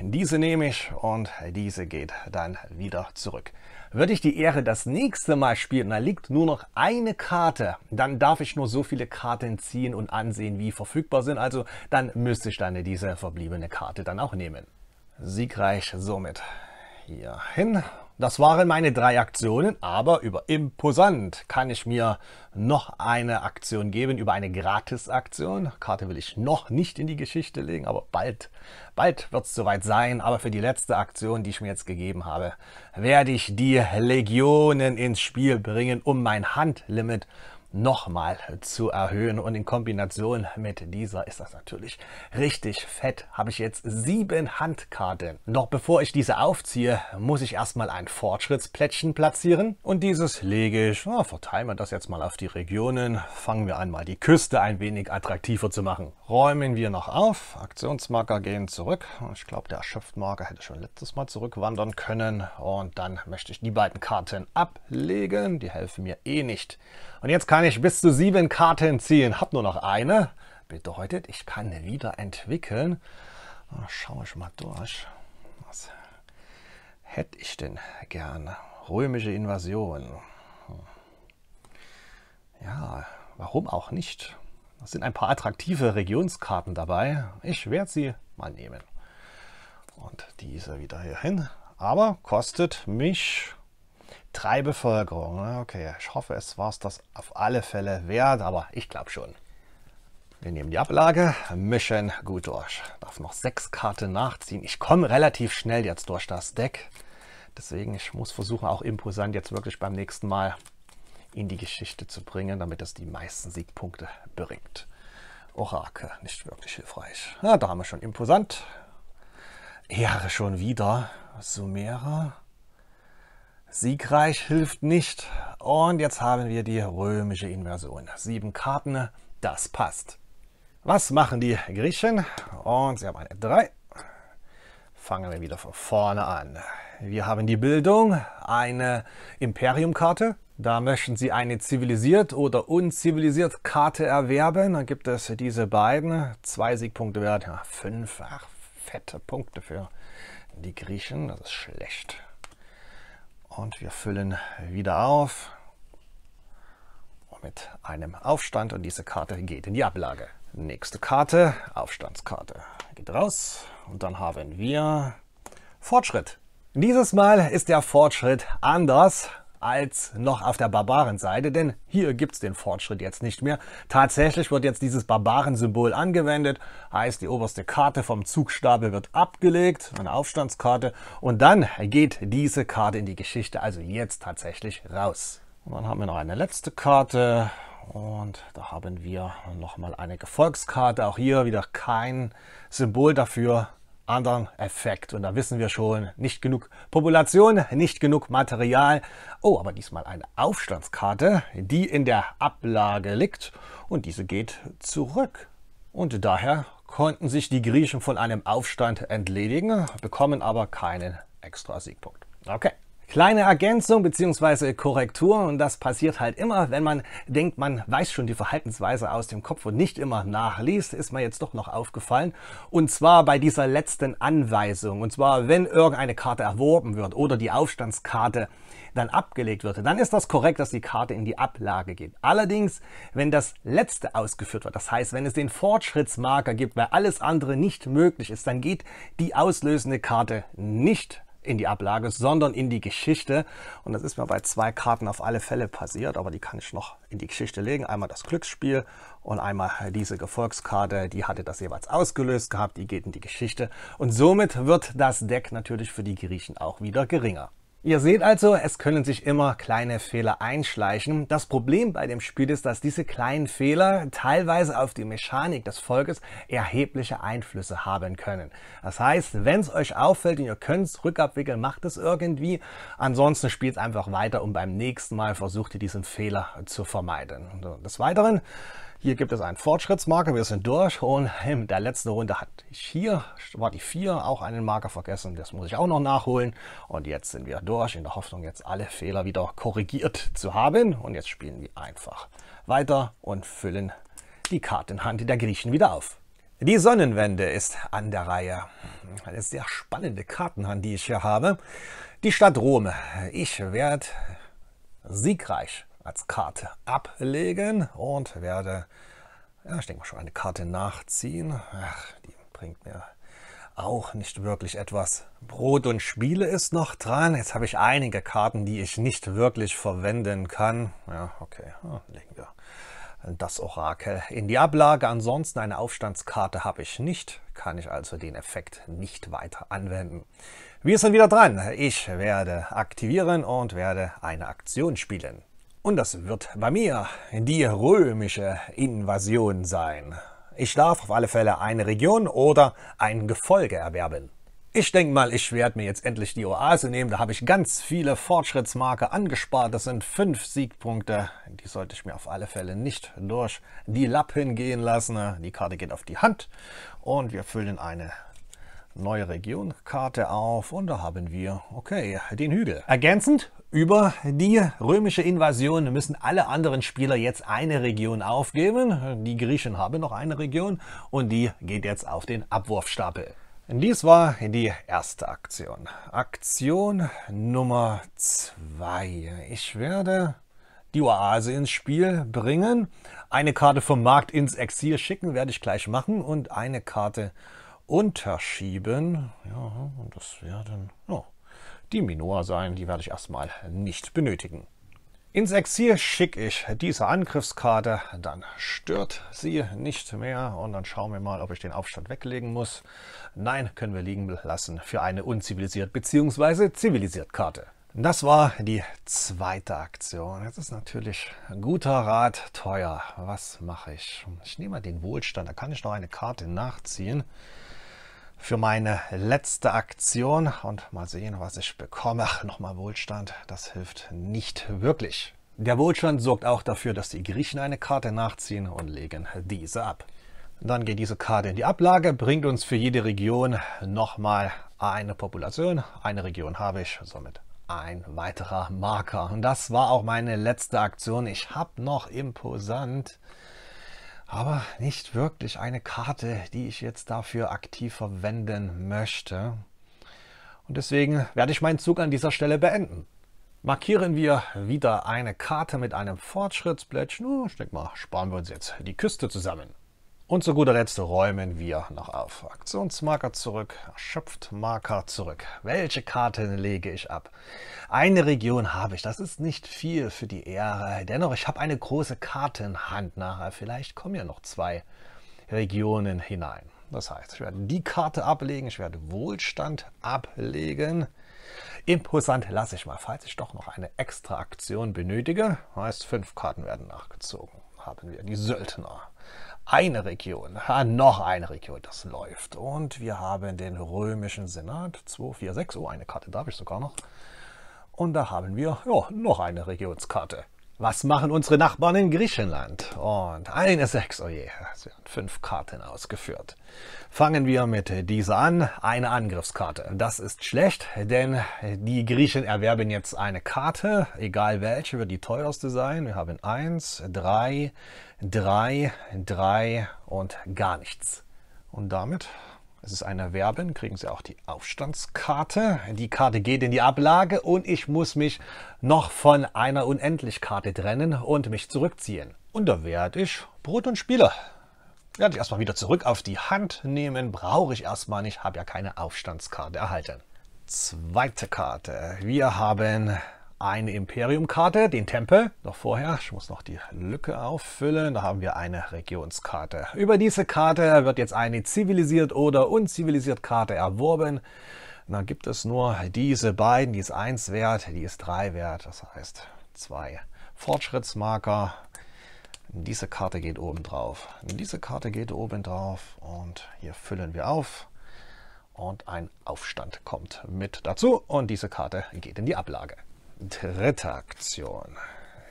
A: Diese nehme ich und diese geht dann wieder zurück. Würde ich die Ehre das nächste Mal spielen, da liegt nur noch eine Karte, dann darf ich nur so viele Karten ziehen und ansehen, wie verfügbar sind. Also dann müsste ich dann diese verbliebene Karte dann auch nehmen. Siegreich somit hier hin das waren meine drei Aktionen, aber über Imposant kann ich mir noch eine Aktion geben, über eine Gratis-Aktion. Karte will ich noch nicht in die Geschichte legen, aber bald, bald wird es soweit sein. Aber für die letzte Aktion, die ich mir jetzt gegeben habe, werde ich die Legionen ins Spiel bringen, um mein Handlimit zu nochmal zu erhöhen. Und in Kombination mit dieser ist das natürlich richtig fett. Habe ich jetzt sieben Handkarten. Noch bevor ich diese aufziehe, muss ich erstmal ein Fortschrittsplättchen platzieren. Und dieses lege ich, oh, verteilen wir das jetzt mal auf die Regionen. Fangen wir einmal die Küste ein wenig attraktiver zu machen. Räumen wir noch auf. Aktionsmarker gehen zurück. Ich glaube, der Erschöpftmarker hätte schon letztes Mal zurückwandern können. Und dann möchte ich die beiden Karten ablegen. Die helfen mir eh nicht. Und jetzt kann kann ich bis zu sieben Karten ziehen. Hab nur noch eine. Bedeutet, ich kann wieder entwickeln. Ah, Schaue ich mal durch. Was hätte ich denn gern? Römische Invasion. Hm. Ja, warum auch nicht? Es sind ein paar attraktive Regionskarten dabei. Ich werde sie mal nehmen. Und diese wieder hier hin. Aber kostet mich Drei Bevölkerung. Ne? Okay, ich hoffe, es war es das auf alle Fälle wert, aber ich glaube schon. Wir nehmen die Ablage, mischen gut durch. Darf noch sechs Karten nachziehen. Ich komme relativ schnell jetzt durch das Deck. Deswegen, ich muss versuchen, auch imposant jetzt wirklich beim nächsten Mal in die Geschichte zu bringen, damit das die meisten Siegpunkte bringt. Orakel, nicht wirklich hilfreich. Na, da haben wir schon imposant. Ehre schon wieder. Sumera. Siegreich hilft nicht. Und jetzt haben wir die römische Inversion. Sieben Karten, das passt. Was machen die Griechen? Und sie haben eine 3. Fangen wir wieder von vorne an. Wir haben die Bildung, eine Imperium-Karte. Da möchten Sie eine zivilisiert oder unzivilisiert Karte erwerben. Dann gibt es diese beiden. Zwei Siegpunkte wert. Ja, fünf. Ach, fette Punkte für die Griechen. Das ist schlecht. Und wir füllen wieder auf mit einem Aufstand und diese Karte geht in die Ablage. Nächste Karte, Aufstandskarte, geht raus und dann haben wir Fortschritt. Dieses Mal ist der Fortschritt anders als noch auf der Barbarenseite, denn hier gibt es den Fortschritt jetzt nicht mehr. Tatsächlich wird jetzt dieses Barbarensymbol angewendet, heißt die oberste Karte vom Zugstapel wird abgelegt, eine Aufstandskarte, und dann geht diese Karte in die Geschichte, also jetzt tatsächlich raus. Und dann haben wir noch eine letzte Karte und da haben wir nochmal eine Gefolgskarte, auch hier wieder kein Symbol dafür, anderen Effekt. Und da wissen wir schon, nicht genug Population, nicht genug Material. Oh, aber diesmal eine Aufstandskarte, die in der Ablage liegt und diese geht zurück. Und daher konnten sich die Griechen von einem Aufstand entledigen, bekommen aber keinen extra Siegpunkt. Okay, Kleine Ergänzung bzw. Korrektur und das passiert halt immer, wenn man denkt, man weiß schon die Verhaltensweise aus dem Kopf und nicht immer nachliest, ist mir jetzt doch noch aufgefallen. Und zwar bei dieser letzten Anweisung. Und zwar, wenn irgendeine Karte erworben wird oder die Aufstandskarte dann abgelegt wird, dann ist das korrekt, dass die Karte in die Ablage geht. Allerdings, wenn das letzte ausgeführt wird, das heißt, wenn es den Fortschrittsmarker gibt, weil alles andere nicht möglich ist, dann geht die auslösende Karte nicht in die Ablage, sondern in die Geschichte. Und das ist mir bei zwei Karten auf alle Fälle passiert, aber die kann ich noch in die Geschichte legen. Einmal das Glücksspiel und einmal diese Gefolgskarte, die hatte das jeweils ausgelöst gehabt, die geht in die Geschichte. Und somit wird das Deck natürlich für die Griechen auch wieder geringer. Ihr seht also, es können sich immer kleine Fehler einschleichen. Das Problem bei dem Spiel ist, dass diese kleinen Fehler teilweise auf die Mechanik des Volkes erhebliche Einflüsse haben können. Das heißt, wenn es euch auffällt und ihr könnt es rückabwickeln, macht es irgendwie. Ansonsten spielt es einfach weiter und beim nächsten Mal versucht ihr diesen Fehler zu vermeiden. Des Weiteren hier gibt es einen Fortschrittsmarker, wir sind durch und in der letzten Runde hatte ich hier, war die 4, auch einen Marker vergessen, das muss ich auch noch nachholen. Und jetzt sind wir durch, in der Hoffnung jetzt alle Fehler wieder korrigiert zu haben. Und jetzt spielen wir einfach weiter und füllen die Kartenhand der Griechen wieder auf. Die Sonnenwende ist an der Reihe. Eine sehr spannende Kartenhand, die ich hier habe. Die Stadt Rom. Ich werde siegreich als Karte ablegen und werde, ja, ich denke mal schon eine Karte nachziehen. Ach, die bringt mir auch nicht wirklich etwas. Brot und Spiele ist noch dran. Jetzt habe ich einige Karten, die ich nicht wirklich verwenden kann. Ja, okay, ah, legen wir das Orakel in die Ablage. Ansonsten eine Aufstandskarte habe ich nicht, kann ich also den Effekt nicht weiter anwenden. Wir sind wieder dran. Ich werde aktivieren und werde eine Aktion spielen. Und das wird bei mir die römische Invasion sein. Ich darf auf alle Fälle eine Region oder ein Gefolge erwerben. Ich denke mal, ich werde mir jetzt endlich die Oase nehmen. Da habe ich ganz viele Fortschrittsmarke angespart. Das sind fünf Siegpunkte. Die sollte ich mir auf alle Fälle nicht durch die Lappen gehen lassen. Die Karte geht auf die Hand. Und wir füllen eine neue Regionkarte auf. Und da haben wir, okay, den Hügel. Ergänzend über die römische Invasion müssen alle anderen Spieler jetzt eine Region aufgeben. Die Griechen haben noch eine Region und die geht jetzt auf den Abwurfstapel. Dies war die erste Aktion. Aktion Nummer zwei. Ich werde die Oase ins Spiel bringen. Eine Karte vom Markt ins Exil schicken, werde ich gleich machen. Und eine Karte unterschieben. Ja, das werden... Oh die Minoer sein, die werde ich erstmal nicht benötigen. Ins Exil schicke ich diese Angriffskarte, dann stört sie nicht mehr und dann schauen wir mal, ob ich den Aufstand weglegen muss. Nein, können wir liegen lassen für eine unzivilisiert bzw. zivilisiert Karte. Das war die zweite Aktion. Jetzt ist natürlich guter Rat teuer. Was mache ich? Ich nehme mal den Wohlstand, da kann ich noch eine Karte nachziehen für meine letzte Aktion und mal sehen, was ich bekomme. Ach, nochmal Wohlstand, das hilft nicht wirklich. Der Wohlstand sorgt auch dafür, dass die Griechen eine Karte nachziehen und legen diese ab. Dann geht diese Karte in die Ablage, bringt uns für jede Region nochmal eine Population. Eine Region habe ich, somit ein weiterer Marker. Und das war auch meine letzte Aktion. Ich habe noch imposant aber nicht wirklich eine Karte, die ich jetzt dafür aktiv verwenden möchte. Und deswegen werde ich meinen Zug an dieser Stelle beenden. Markieren wir wieder eine Karte mit einem Fortschrittsblättchen. Oh, ich denke mal, sparen wir uns jetzt die Küste zusammen. Und zu guter Letzt räumen wir noch auf Aktionsmarker zurück, erschöpft Marker zurück. Welche Karten lege ich ab? Eine Region habe ich, das ist nicht viel für die Ehre. Dennoch, ich habe eine große Kartenhand nachher. Vielleicht kommen ja noch zwei Regionen hinein. Das heißt, ich werde die Karte ablegen, ich werde Wohlstand ablegen. Imposant lasse ich mal, falls ich doch noch eine extra Aktion benötige. Heißt, fünf Karten werden nachgezogen. Haben wir die Söldner eine Region, noch eine Region, das läuft. Und wir haben den römischen Senat 246. Oh, eine Karte darf ich sogar noch. Und da haben wir ja, noch eine Regionskarte. Was machen unsere Nachbarn in Griechenland? Und eine 6, oh je, es werden fünf Karten ausgeführt. Fangen wir mit dieser an, eine Angriffskarte. Das ist schlecht, denn die Griechen erwerben jetzt eine Karte, egal welche, wird die teuerste sein. Wir haben 1, 3, 3, 3 und gar nichts. Und damit es ist ein Erwerben, kriegen Sie auch die Aufstandskarte. Die Karte geht in die Ablage und ich muss mich noch von einer Unendlichkarte trennen und mich zurückziehen. Und da werde ich Brot und Spieler. Werde ich erstmal wieder zurück auf die Hand nehmen, brauche ich erstmal nicht, habe ja keine Aufstandskarte erhalten. Zweite Karte. Wir haben eine Imperium-Karte, den Tempel, noch vorher, ich muss noch die Lücke auffüllen, da haben wir eine Regionskarte. Über diese Karte wird jetzt eine zivilisiert oder unzivilisiert Karte erworben. Da gibt es nur diese beiden, die ist 1 wert, die ist 3 wert, das heißt zwei Fortschrittsmarker. Diese Karte geht oben drauf, diese Karte geht oben drauf und hier füllen wir auf und ein Aufstand kommt mit dazu und diese Karte geht in die Ablage dritte Aktion.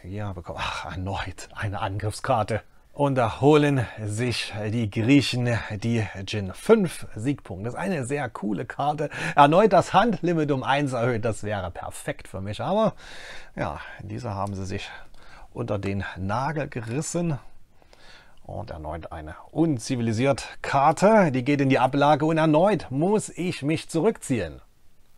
A: Ja, bekommen. Ach, erneut eine Angriffskarte. Und da holen sich die Griechen die Jin 5 Siegpunkte. Das ist eine sehr coole Karte. Erneut das Handlimit um 1 erhöht. Das wäre perfekt für mich. Aber ja, diese haben sie sich unter den Nagel gerissen. Und erneut eine unzivilisiert Karte. Die geht in die Ablage und erneut muss ich mich zurückziehen.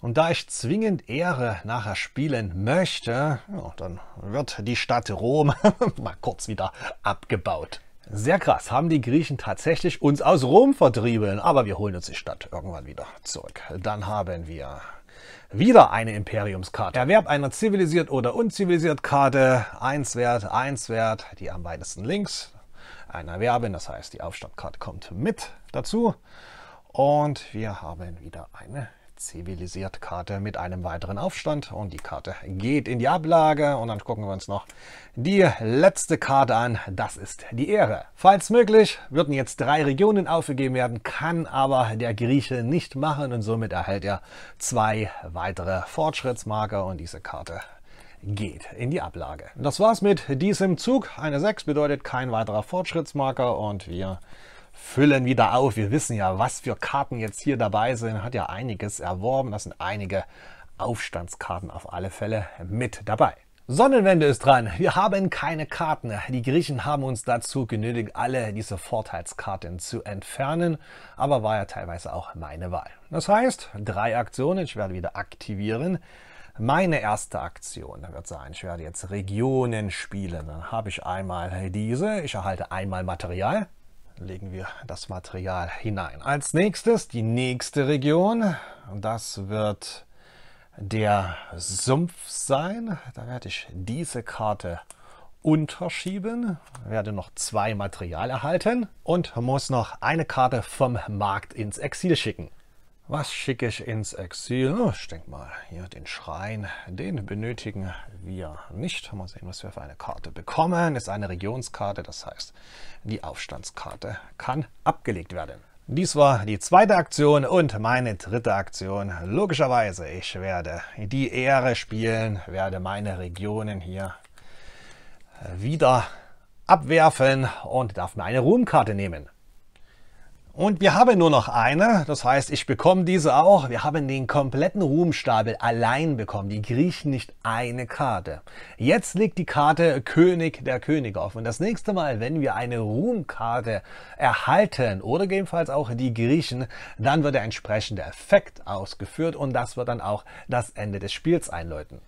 A: Und da ich zwingend Ehre nachher spielen möchte, ja, dann wird die Stadt Rom [LAUGHS] mal kurz wieder abgebaut. Sehr krass, haben die Griechen tatsächlich uns aus Rom vertrieben, aber wir holen uns die Stadt irgendwann wieder zurück. Dann haben wir wieder eine Imperiumskarte. Erwerb einer zivilisiert oder unzivilisiert Karte, 1 Wert, 1 Wert, die am weitesten links. Ein Erwerben, das heißt die Aufstandkarte kommt mit dazu. Und wir haben wieder eine zivilisiert Karte mit einem weiteren Aufstand. Und die Karte geht in die Ablage. Und dann gucken wir uns noch die letzte Karte an. Das ist die Ehre. Falls möglich, würden jetzt drei Regionen aufgegeben werden, kann aber der Grieche nicht machen. Und somit erhält er zwei weitere Fortschrittsmarker. Und diese Karte geht in die Ablage. Das war's mit diesem Zug. Eine 6 bedeutet kein weiterer Fortschrittsmarker. Und wir füllen wieder auf. Wir wissen ja, was für Karten jetzt hier dabei sind. Hat ja einiges erworben. Das sind einige Aufstandskarten auf alle Fälle mit dabei. Sonnenwende ist dran. Wir haben keine Karten. Die Griechen haben uns dazu genötigt, alle diese Vorteilskarten zu entfernen, aber war ja teilweise auch meine Wahl. Das heißt, drei Aktionen. Ich werde wieder aktivieren. Meine erste Aktion wird sein, ich werde jetzt Regionen spielen. Dann habe ich einmal diese, ich erhalte einmal Material, legen wir das Material hinein. Als nächstes die nächste Region. Das wird der Sumpf sein. Da werde ich diese Karte unterschieben, werde noch zwei Material erhalten und muss noch eine Karte vom Markt ins Exil schicken. Was schicke ich ins Exil? Oh, ich denke mal, hier den Schrein, den benötigen wir nicht. Mal sehen, was wir für eine Karte bekommen. Ist eine Regionskarte, das heißt, die Aufstandskarte kann abgelegt werden. Dies war die zweite Aktion und meine dritte Aktion. Logischerweise, ich werde die Ehre spielen, werde meine Regionen hier äh, wieder abwerfen und darf mir eine Ruhmkarte nehmen. Und wir haben nur noch eine, das heißt, ich bekomme diese auch. Wir haben den kompletten Ruhmstapel allein bekommen. Die Griechen nicht eine Karte. Jetzt liegt die Karte König der Könige auf. Und das nächste Mal, wenn wir eine Ruhmkarte erhalten oder gegebenenfalls auch die Griechen, dann wird der entsprechende Effekt ausgeführt und das wird dann auch das Ende des Spiels einläuten.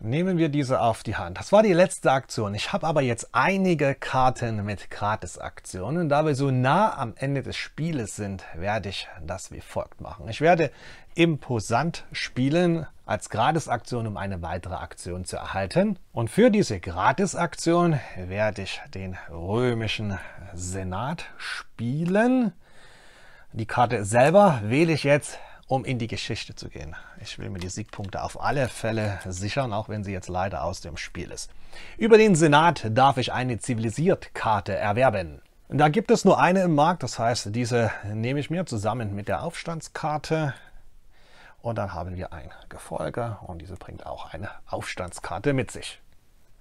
A: Nehmen wir diese auf die Hand. Das war die letzte Aktion. Ich habe aber jetzt einige Karten mit Gratisaktionen. Da wir so nah am Ende des Spieles sind, werde ich das wie folgt machen. Ich werde imposant spielen als Gratisaktion, um eine weitere Aktion zu erhalten. Und für diese Gratisaktion werde ich den römischen Senat spielen. Die Karte selber wähle ich jetzt um in die Geschichte zu gehen. Ich will mir die Siegpunkte auf alle Fälle sichern, auch wenn sie jetzt leider aus dem Spiel ist. Über den Senat darf ich eine Zivilisiert-Karte erwerben. Da gibt es nur eine im Markt, das heißt, diese nehme ich mir zusammen mit der Aufstandskarte. Und dann haben wir ein Gefolge und diese bringt auch eine Aufstandskarte mit sich.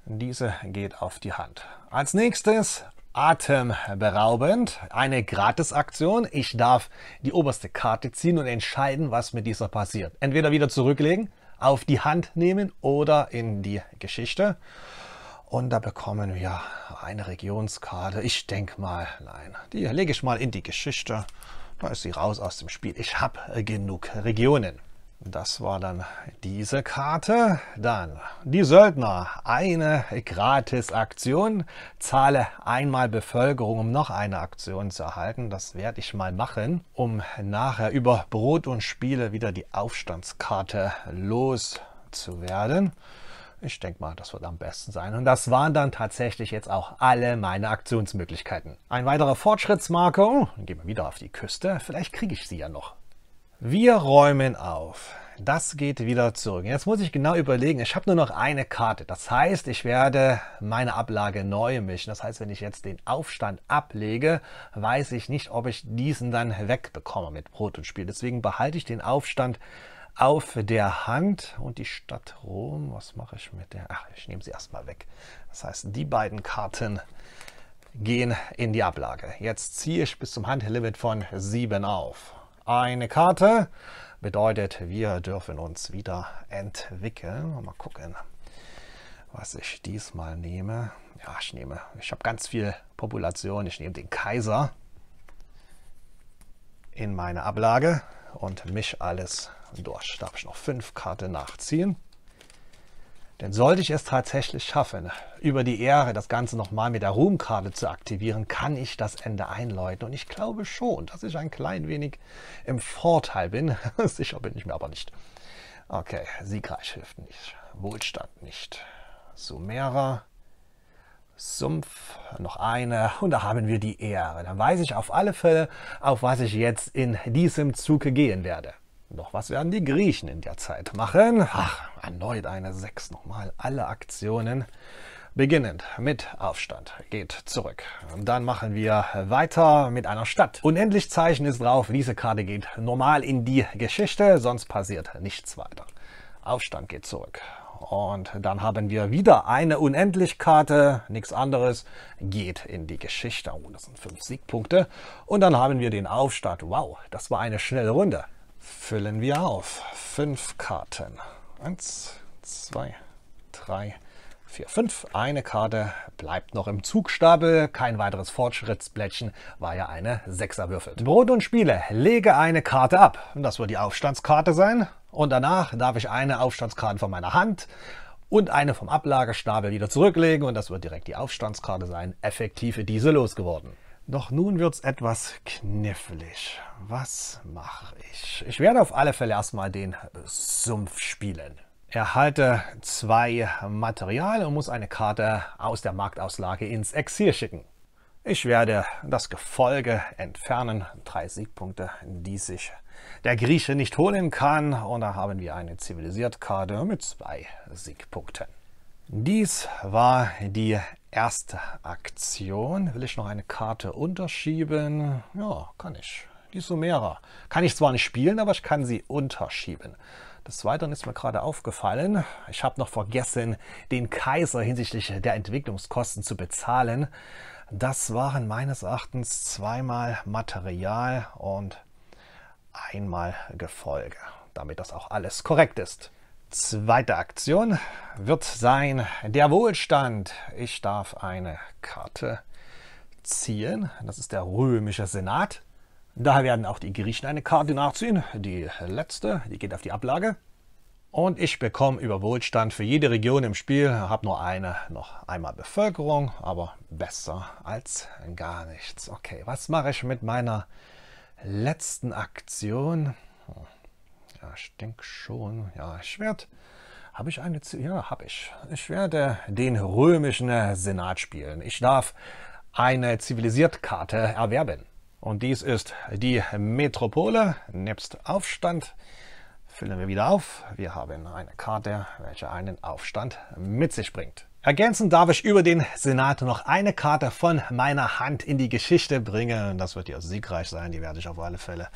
A: Diese geht auf die Hand. Als nächstes atemberaubend. Eine Gratisaktion. Ich darf die oberste Karte ziehen und entscheiden, was mit dieser passiert. Entweder wieder zurücklegen, auf die Hand nehmen oder in die Geschichte. Und da bekommen wir eine Regionskarte. Ich denke mal, nein, die lege ich mal in die Geschichte. Da ist sie raus aus dem Spiel. Ich habe äh, genug Regionen. Das war dann diese Karte. Dann die Söldner. Eine Gratis-Aktion. Zahle einmal Bevölkerung, um noch eine Aktion zu erhalten. Das werde ich mal machen, um nachher über Brot und Spiele wieder die Aufstandskarte loszuwerden. Ich denke mal, das wird am besten sein. Und das waren dann tatsächlich jetzt auch alle meine Aktionsmöglichkeiten. Ein weiterer Fortschrittsmarker. Oh, gehen wir wieder auf die Küste. Vielleicht kriege ich sie ja noch. Wir räumen auf. Das geht wieder zurück. Jetzt muss ich genau überlegen, ich habe nur noch eine Karte. Das heißt, ich werde meine Ablage neu mischen. Das heißt, wenn ich jetzt den Aufstand ablege, weiß ich nicht, ob ich diesen dann wegbekomme mit Brot und Spiel. Deswegen behalte ich den Aufstand auf der Hand und die Stadt Rom. Was mache ich mit der? Ach, ich nehme sie erstmal weg. Das heißt, die beiden Karten gehen in die Ablage. Jetzt ziehe ich bis zum Handlimit von 7 auf eine Karte. Bedeutet, wir dürfen uns wieder entwickeln. Mal gucken, was ich diesmal nehme. Ja, ich nehme, ich habe ganz viel Population. Ich nehme den Kaiser in meine Ablage und mich alles durch. Darf ich noch fünf Karten nachziehen? Denn sollte ich es tatsächlich schaffen, über die Ehre das Ganze nochmal mit der Ruhmkarte zu aktivieren, kann ich das Ende einläuten. Und ich glaube schon, dass ich ein klein wenig im Vorteil bin. [LAUGHS] Sicher bin ich mir aber nicht. Okay, Siegreich hilft nicht. Wohlstand nicht. Sumera. Sumpf, noch eine und da haben wir die Ehre. Dann weiß ich auf alle Fälle, auf was ich jetzt in diesem Zug gehen werde. Doch was werden die Griechen in der Zeit machen? Ach, erneut eine 6, nochmal alle Aktionen. Beginnend mit Aufstand geht zurück. Dann machen wir weiter mit einer Stadt. Unendlich Zeichen ist drauf, diese Karte geht normal in die Geschichte, sonst passiert nichts weiter. Aufstand geht zurück. Und dann haben wir wieder eine Unendlich Karte, nichts anderes, geht in die Geschichte. Oh, das sind fünf Siegpunkte. Und dann haben wir den Aufstand. Wow, das war eine schnelle Runde füllen wir auf. Fünf Karten. Eins, zwei, drei, vier, fünf. Eine Karte bleibt noch im Zugstapel. Kein weiteres Fortschrittsblättchen, war ja eine Sechser würfelt. Brot und Spiele. Lege eine Karte ab. Das wird die Aufstandskarte sein. Und danach darf ich eine Aufstandskarte von meiner Hand und eine vom Ablagestapel wieder zurücklegen. Und das wird direkt die Aufstandskarte sein. Effektive diese losgeworden. Doch nun wird es etwas knifflig. Was mache ich? Ich werde auf alle Fälle erstmal den Sumpf spielen. Erhalte zwei Material und muss eine Karte aus der Marktauslage ins Exil schicken. Ich werde das Gefolge entfernen, drei Siegpunkte, die sich der Grieche nicht holen kann. Und da haben wir eine Zivilisiert-Karte mit zwei Siegpunkten. Dies war die erste Aktion. Will ich noch eine Karte unterschieben? Ja, kann ich. Die Sumera. Kann ich zwar nicht spielen, aber ich kann sie unterschieben. Des Weiteren ist mir gerade aufgefallen, ich habe noch vergessen, den Kaiser hinsichtlich der Entwicklungskosten zu bezahlen. Das waren meines Erachtens zweimal Material und einmal Gefolge, damit das auch alles korrekt ist. Zweite Aktion wird sein der Wohlstand. Ich darf eine Karte ziehen. Das ist der römische Senat. Daher werden auch die Griechen eine Karte nachziehen. Die letzte, die geht auf die Ablage. Und ich bekomme über Wohlstand für jede Region im Spiel, Ich habe nur eine, noch einmal Bevölkerung, aber besser als gar nichts. Okay, was mache ich mit meiner letzten Aktion? Hm. Ja, ich denke schon. Ja, ich werde. Habe ich eine. Ja, habe ich. Ich werde den römischen Senat spielen. Ich darf eine Zivilisiertkarte erwerben. Und dies ist die Metropole. Nebst Aufstand füllen wir wieder auf. Wir haben eine Karte, welche einen Aufstand mit sich bringt. Ergänzend darf ich über den Senat noch eine Karte von meiner Hand in die Geschichte bringen. Das wird ja siegreich sein, die werde ich auf alle Fälle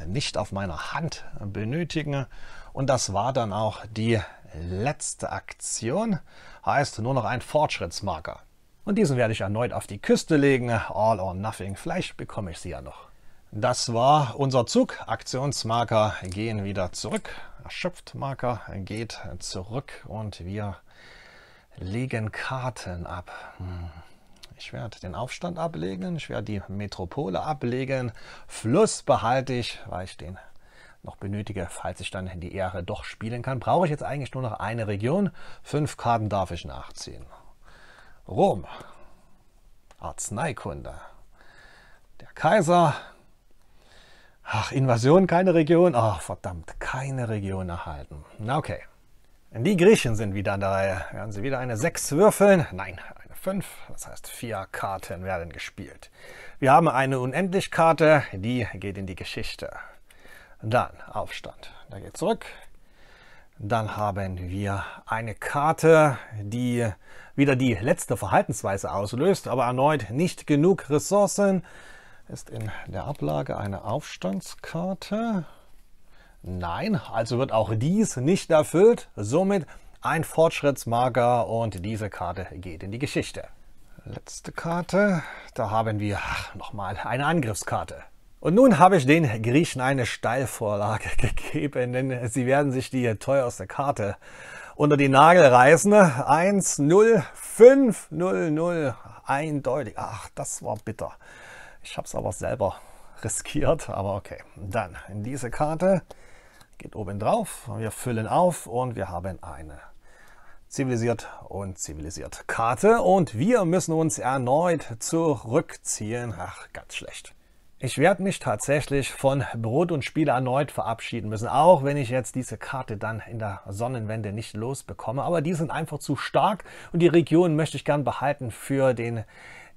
A: äh, nicht auf meiner Hand benötigen. Und das war dann auch die letzte Aktion, heißt nur noch ein Fortschrittsmarker. Und diesen werde ich erneut auf die Küste legen, all or nothing, vielleicht bekomme ich sie ja noch. Das war unser Zug. Aktionsmarker gehen wieder zurück. Erschöpftmarker geht zurück und wir legen Karten ab. Hm. Ich werde den Aufstand ablegen, ich werde die Metropole ablegen. Fluss behalte ich, weil ich den noch benötige, falls ich dann die Ehre doch spielen kann. Brauche ich jetzt eigentlich nur noch eine Region. Fünf Karten darf ich nachziehen. Rom. Arzneikunde. Der Kaiser. Ach, Invasion, keine Region. Ach, verdammt, keine Region erhalten. Na okay. Die Griechen sind wieder an der Reihe. Werden sie wieder eine 6 würfeln? Nein, eine 5. Das heißt, vier Karten werden gespielt. Wir haben eine Unendlich-Karte, die geht in die Geschichte. Dann Aufstand. Da geht zurück. Dann haben wir eine Karte, die wieder die letzte Verhaltensweise auslöst, aber erneut nicht genug Ressourcen. Ist in der Ablage eine Aufstandskarte. Nein, also wird auch dies nicht erfüllt. Somit ein Fortschrittsmarker und diese Karte geht in die Geschichte. Letzte Karte, da haben wir nochmal eine Angriffskarte. Und nun habe ich den Griechen eine Steilvorlage [LAUGHS] gegeben, denn sie werden sich die teuerste Karte unter die Nagel reißen. 1, 0, 5, 0, 0, eindeutig. Ach, das war bitter. Ich habe es aber selber riskiert, aber okay. Dann in diese Karte geht oben drauf, wir füllen auf und wir haben eine zivilisiert und zivilisiert Karte und wir müssen uns erneut zurückziehen. Ach, ganz schlecht. Ich werde mich tatsächlich von Brot und Spiele erneut verabschieden müssen, auch wenn ich jetzt diese Karte dann in der Sonnenwende nicht losbekomme. Aber die sind einfach zu stark und die Region möchte ich gern behalten für den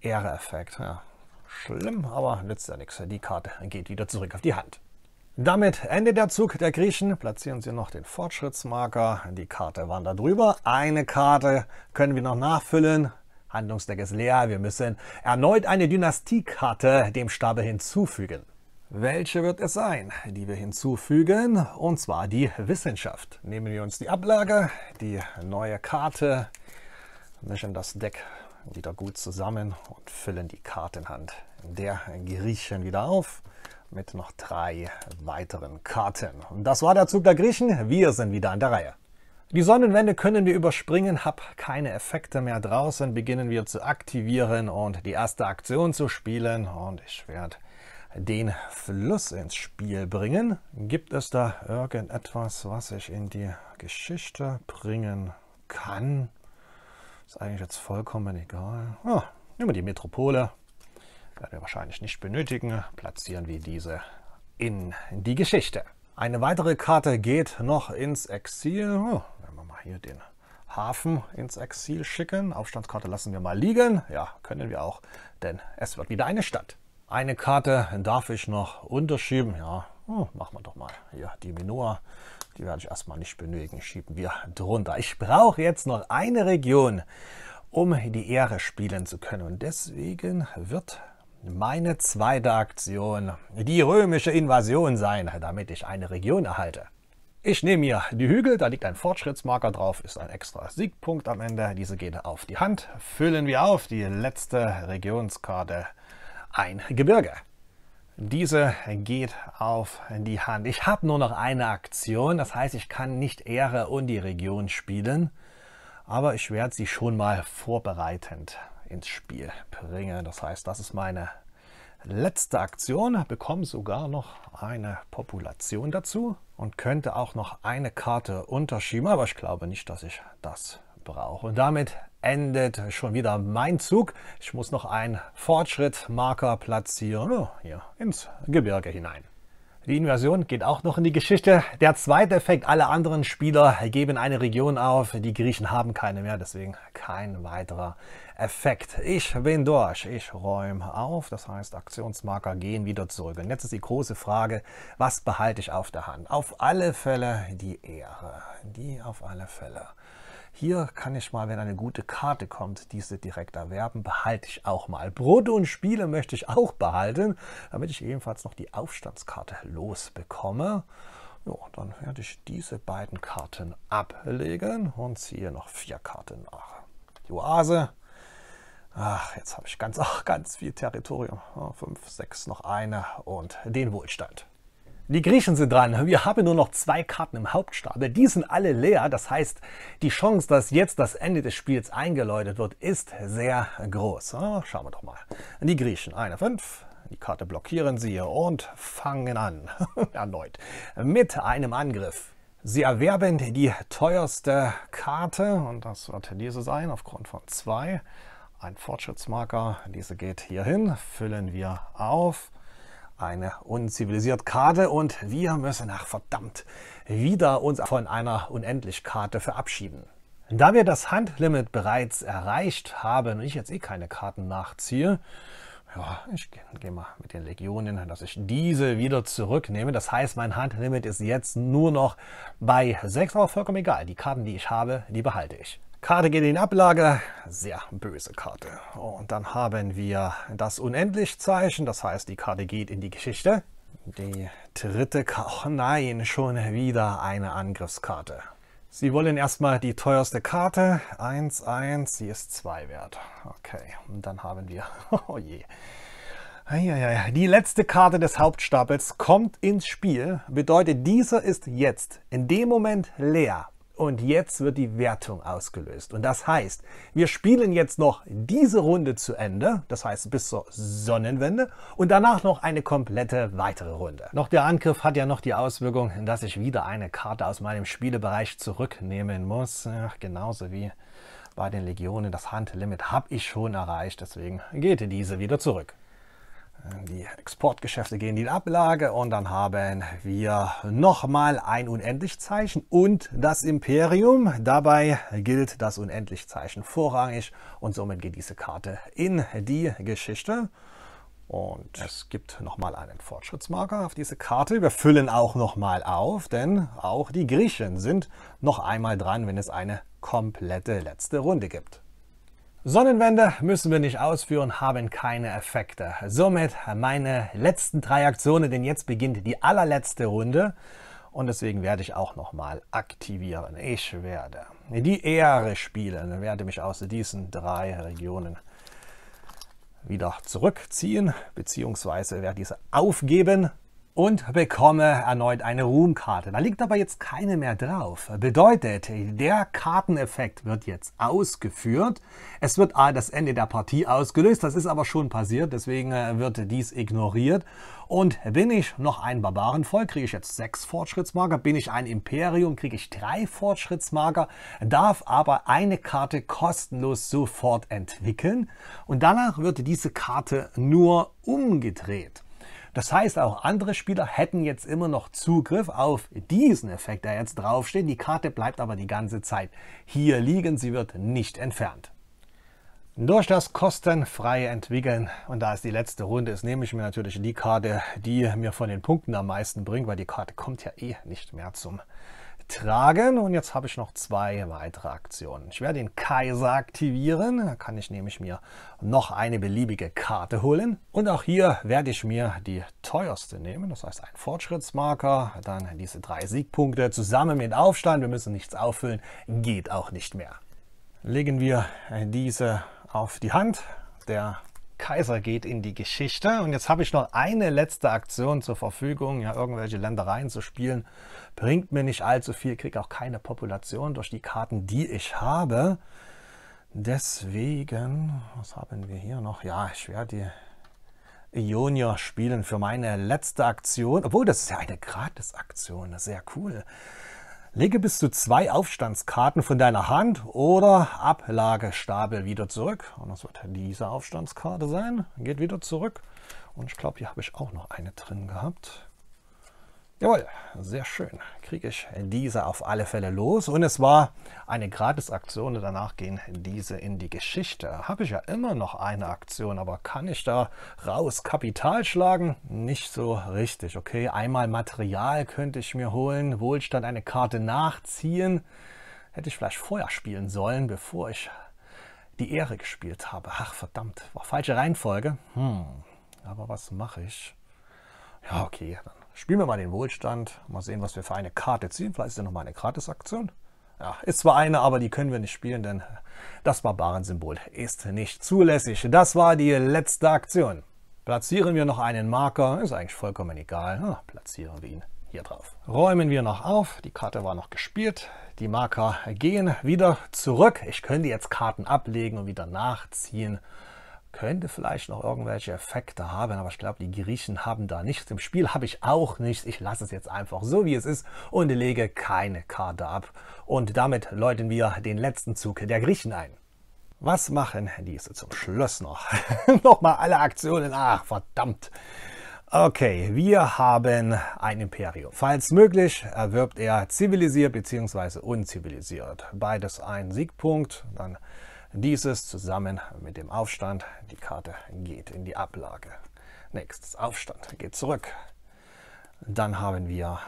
A: Ehre-Effekt. Ja, schlimm, aber nützt ja nichts. Die Karte geht wieder zurück auf die Hand. Damit endet der Zug der Griechen. Platzieren Sie noch den Fortschrittsmarker. Die Karte wandert drüber. Eine Karte können wir noch nachfüllen. Handlungsdeck ist leer. Wir müssen erneut eine Dynastiekarte dem Stapel hinzufügen. Welche wird es sein, die wir hinzufügen? Und zwar die Wissenschaft. Nehmen wir uns die Ablage, die neue Karte, mischen das Deck wieder gut zusammen und füllen die Kartenhand der Griechen wieder auf mit noch drei weiteren Karten. Und das war der Zug der Griechen. Wir sind wieder an der Reihe. Die Sonnenwende können wir überspringen, hab keine Effekte mehr draußen, beginnen wir zu aktivieren und die erste Aktion zu spielen. Und ich werde den Fluss ins Spiel bringen. Gibt es da irgendetwas, was ich in die Geschichte bringen kann? Ist eigentlich jetzt vollkommen egal. Oh, nehmen wir die Metropole werden wir wahrscheinlich nicht benötigen, platzieren wir diese in die Geschichte. Eine weitere Karte geht noch ins Exil. Oh, wenn wir mal hier den Hafen ins Exil schicken. Aufstandskarte lassen wir mal liegen. Ja, können wir auch, denn es wird wieder eine Stadt. Eine Karte darf ich noch unterschieben. Ja, oh, machen wir doch mal hier die Minoa. Die werde ich erstmal nicht benötigen. Schieben wir drunter. Ich brauche jetzt noch eine Region, um die Ehre spielen zu können. Und deswegen wird meine zweite Aktion die römische Invasion sein, damit ich eine Region erhalte. Ich nehme mir die Hügel, da liegt ein Fortschrittsmarker drauf, ist ein extra Siegpunkt am Ende. Diese geht auf die Hand. Füllen wir auf die letzte Regionskarte, ein Gebirge. Diese geht auf die Hand. Ich habe nur noch eine Aktion, das heißt, ich kann nicht Ehre und die Region spielen, aber ich werde sie schon mal vorbereitend ins Spiel bringe. Das heißt, das ist meine letzte Aktion. Bekomme sogar noch eine Population dazu und könnte auch noch eine Karte unterschieben. Aber ich glaube nicht, dass ich das brauche. Und damit endet schon wieder mein Zug. Ich muss noch einen Fortschrittmarker platzieren. Oh, hier ins Gebirge hinein. Die Invasion geht auch noch in die Geschichte. Der zweite Effekt, alle anderen Spieler geben eine Region auf. Die Griechen haben keine mehr, deswegen kein weiterer Effekt. Ich bin durch, ich räume auf, das heißt Aktionsmarker gehen wieder zurück. Und jetzt ist die große Frage, was behalte ich auf der Hand? Auf alle Fälle die Ehre, die auf alle Fälle. Hier kann ich mal, wenn eine gute Karte kommt, diese direkt erwerben, behalte ich auch mal. Brote und Spiele möchte ich auch behalten, damit ich ebenfalls noch die Aufstandskarte losbekomme. Ja, dann werde ich diese beiden Karten ablegen und ziehe noch vier Karten nach. Die Oase. Ach, jetzt habe ich ganz, ach, [LAUGHS] ganz viel Territorium. Fünf, sechs, noch eine und den Wohlstand. Die Griechen sind dran. Wir haben nur noch zwei Karten im Hauptstapel. Die sind alle leer. Das heißt, die Chance, dass jetzt das Ende des Spiels eingeläutet wird, ist sehr groß. Ah, schauen wir doch mal. Die Griechen, eine 5. Die Karte blockieren sie und fangen an. [LAUGHS] Erneut. Mit einem Angriff. Sie erwerben die teuerste Karte und das wird diese sein, aufgrund von zwei. Ein Fortschrittsmarker. Diese geht hier hin. Füllen wir auf eine unzivilisiert Karte und wir müssen nach verdammt wieder uns von einer Unendlich-Karte verabschieden. Da wir das Handlimit bereits erreicht haben und ich jetzt eh keine Karten nachziehe, ja, ich gehe geh mal mit den Legionen, dass ich diese wieder zurücknehme. Das heißt, mein Handlimit ist jetzt nur noch bei 6, aber vollkommen egal. Die Karten, die ich habe, die behalte ich. Karte geht in Ablage, sehr böse Karte. Und dann haben wir das Unendlich-Zeichen, das heißt, die Karte geht in die Geschichte. Die dritte Karte, oh nein, schon wieder eine Angriffskarte. Sie wollen erstmal die teuerste Karte, 1, 1, sie ist 2 wert. Okay, und dann haben wir, [LAUGHS] oh je. Die letzte Karte des Hauptstapels kommt ins Spiel, bedeutet, dieser ist jetzt in dem Moment leer und jetzt wird die Wertung ausgelöst. Und das heißt, wir spielen jetzt noch diese Runde zu Ende, das heißt bis zur Sonnenwende und danach noch eine komplette weitere Runde. Noch der Angriff hat ja noch die Auswirkung, dass ich wieder eine Karte aus meinem Spielebereich zurücknehmen muss, ja, genauso wie bei den Legionen. Das Handlimit habe ich schon erreicht, deswegen geht diese wieder zurück die Exportgeschäfte gehen in die Ablage und dann haben wir nochmal ein Unendlichzeichen und das Imperium. Dabei gilt das Unendlichzeichen vorrangig und somit geht diese Karte in die Geschichte. Und es gibt nochmal einen Fortschrittsmarker auf diese Karte. Wir füllen auch nochmal auf, denn auch die Griechen sind noch einmal dran, wenn es eine komplette letzte Runde gibt. Sonnenwände müssen wir nicht ausführen, haben keine Effekte. Somit meine letzten drei Aktionen, denn jetzt beginnt die allerletzte Runde. Und deswegen werde ich auch nochmal aktivieren. Ich werde die Ehre spielen, werde mich aus diesen drei Regionen wieder zurückziehen, beziehungsweise werde diese aufgeben und bekomme erneut eine Ruhmkarte. Da liegt aber jetzt keine mehr drauf. Bedeutet, der Karteneffekt wird jetzt ausgeführt. Es wird das Ende der Partie ausgelöst. Das ist aber schon passiert, deswegen äh, wird dies ignoriert. Und bin ich noch ein Barbarenvolk, kriege ich jetzt sechs Fortschrittsmarker. Bin ich ein Imperium, kriege ich drei Fortschrittsmarker, darf aber eine Karte kostenlos sofort entwickeln. Und danach wird diese Karte nur umgedreht. Das heißt, auch andere Spieler hätten jetzt immer noch Zugriff auf diesen Effekt, der jetzt draufsteht. Die Karte bleibt aber die ganze Zeit hier liegen, sie wird nicht entfernt. Durch das kostenfreie Entwickeln, und da es die letzte Runde ist, nehme ich mir natürlich die Karte, die mir von den Punkten am meisten bringt, weil die Karte kommt ja eh nicht mehr zum tragen. Und jetzt habe ich noch zwei weitere Aktionen. Ich werde den Kaiser aktivieren. Da kann ich nämlich mir noch eine beliebige Karte holen. Und auch hier werde ich mir die teuerste nehmen. Das heißt, ein Fortschrittsmarker, dann diese drei Siegpunkte zusammen mit Aufstand. Wir müssen nichts auffüllen. Geht auch nicht mehr. Legen wir diese auf die Hand. Der Kaiser geht in die Geschichte. Und jetzt habe ich noch eine letzte Aktion zur Verfügung. Ja, irgendwelche Ländereien zu spielen, bringt mir nicht allzu viel, kriege auch keine Population durch die Karten, die ich habe. Deswegen, was haben wir hier noch? Ja, ich werde die Ionier spielen für meine letzte Aktion. Obwohl, das ist ja eine Gratis-Aktion, sehr cool. Lege bis zu zwei Aufstandskarten von deiner Hand oder Ablagestapel wieder zurück. Und das wird diese Aufstandskarte sein. Geht wieder zurück. Und ich glaube, hier habe ich auch noch eine drin gehabt. Jawohl, sehr schön. Kriege ich diese auf alle Fälle los. Und es war eine Gratisaktion. Danach gehen diese in die Geschichte. Habe ich ja immer noch eine Aktion, aber kann ich da raus Kapital schlagen? Nicht so richtig. Okay, einmal Material könnte ich mir holen. Wohlstand eine Karte nachziehen. Hätte ich vielleicht vorher spielen sollen, bevor ich die Ehre gespielt habe. Ach, verdammt, war falsche Reihenfolge. Hm, aber was mache ich? Ja, okay, dann Spielen wir mal den Wohlstand. Mal sehen, was wir für eine Karte ziehen. Vielleicht ist ja nochmal eine Gratisaktion. Ja, ist zwar eine, aber die können wir nicht spielen, denn das Barbarensymbol ist nicht zulässig. Das war die letzte Aktion. Platzieren wir noch einen Marker, ist eigentlich vollkommen egal. Ja, ah, platzieren wir ihn hier drauf. Räumen wir noch auf, die Karte war noch gespielt. Die Marker gehen wieder zurück. Ich könnte jetzt Karten ablegen und wieder nachziehen könnte vielleicht noch irgendwelche Effekte haben, aber ich glaube, die Griechen haben da nichts. Im Spiel habe ich auch nichts. Ich lasse es jetzt einfach so, wie es ist und lege keine Karte ab. Und damit läuten wir den letzten Zug der Griechen ein. Was machen diese zum Schluss noch? [LAUGHS] Nochmal alle Aktionen. Ach, verdammt. Okay, wir haben ein Imperium. Falls möglich, erwirbt er zivilisiert bzw. unzivilisiert. Beides ein Siegpunkt. Dann dieses zusammen mit dem Aufstand, die Karte geht in die Ablage. Nächstes Aufstand geht zurück. Dann haben wir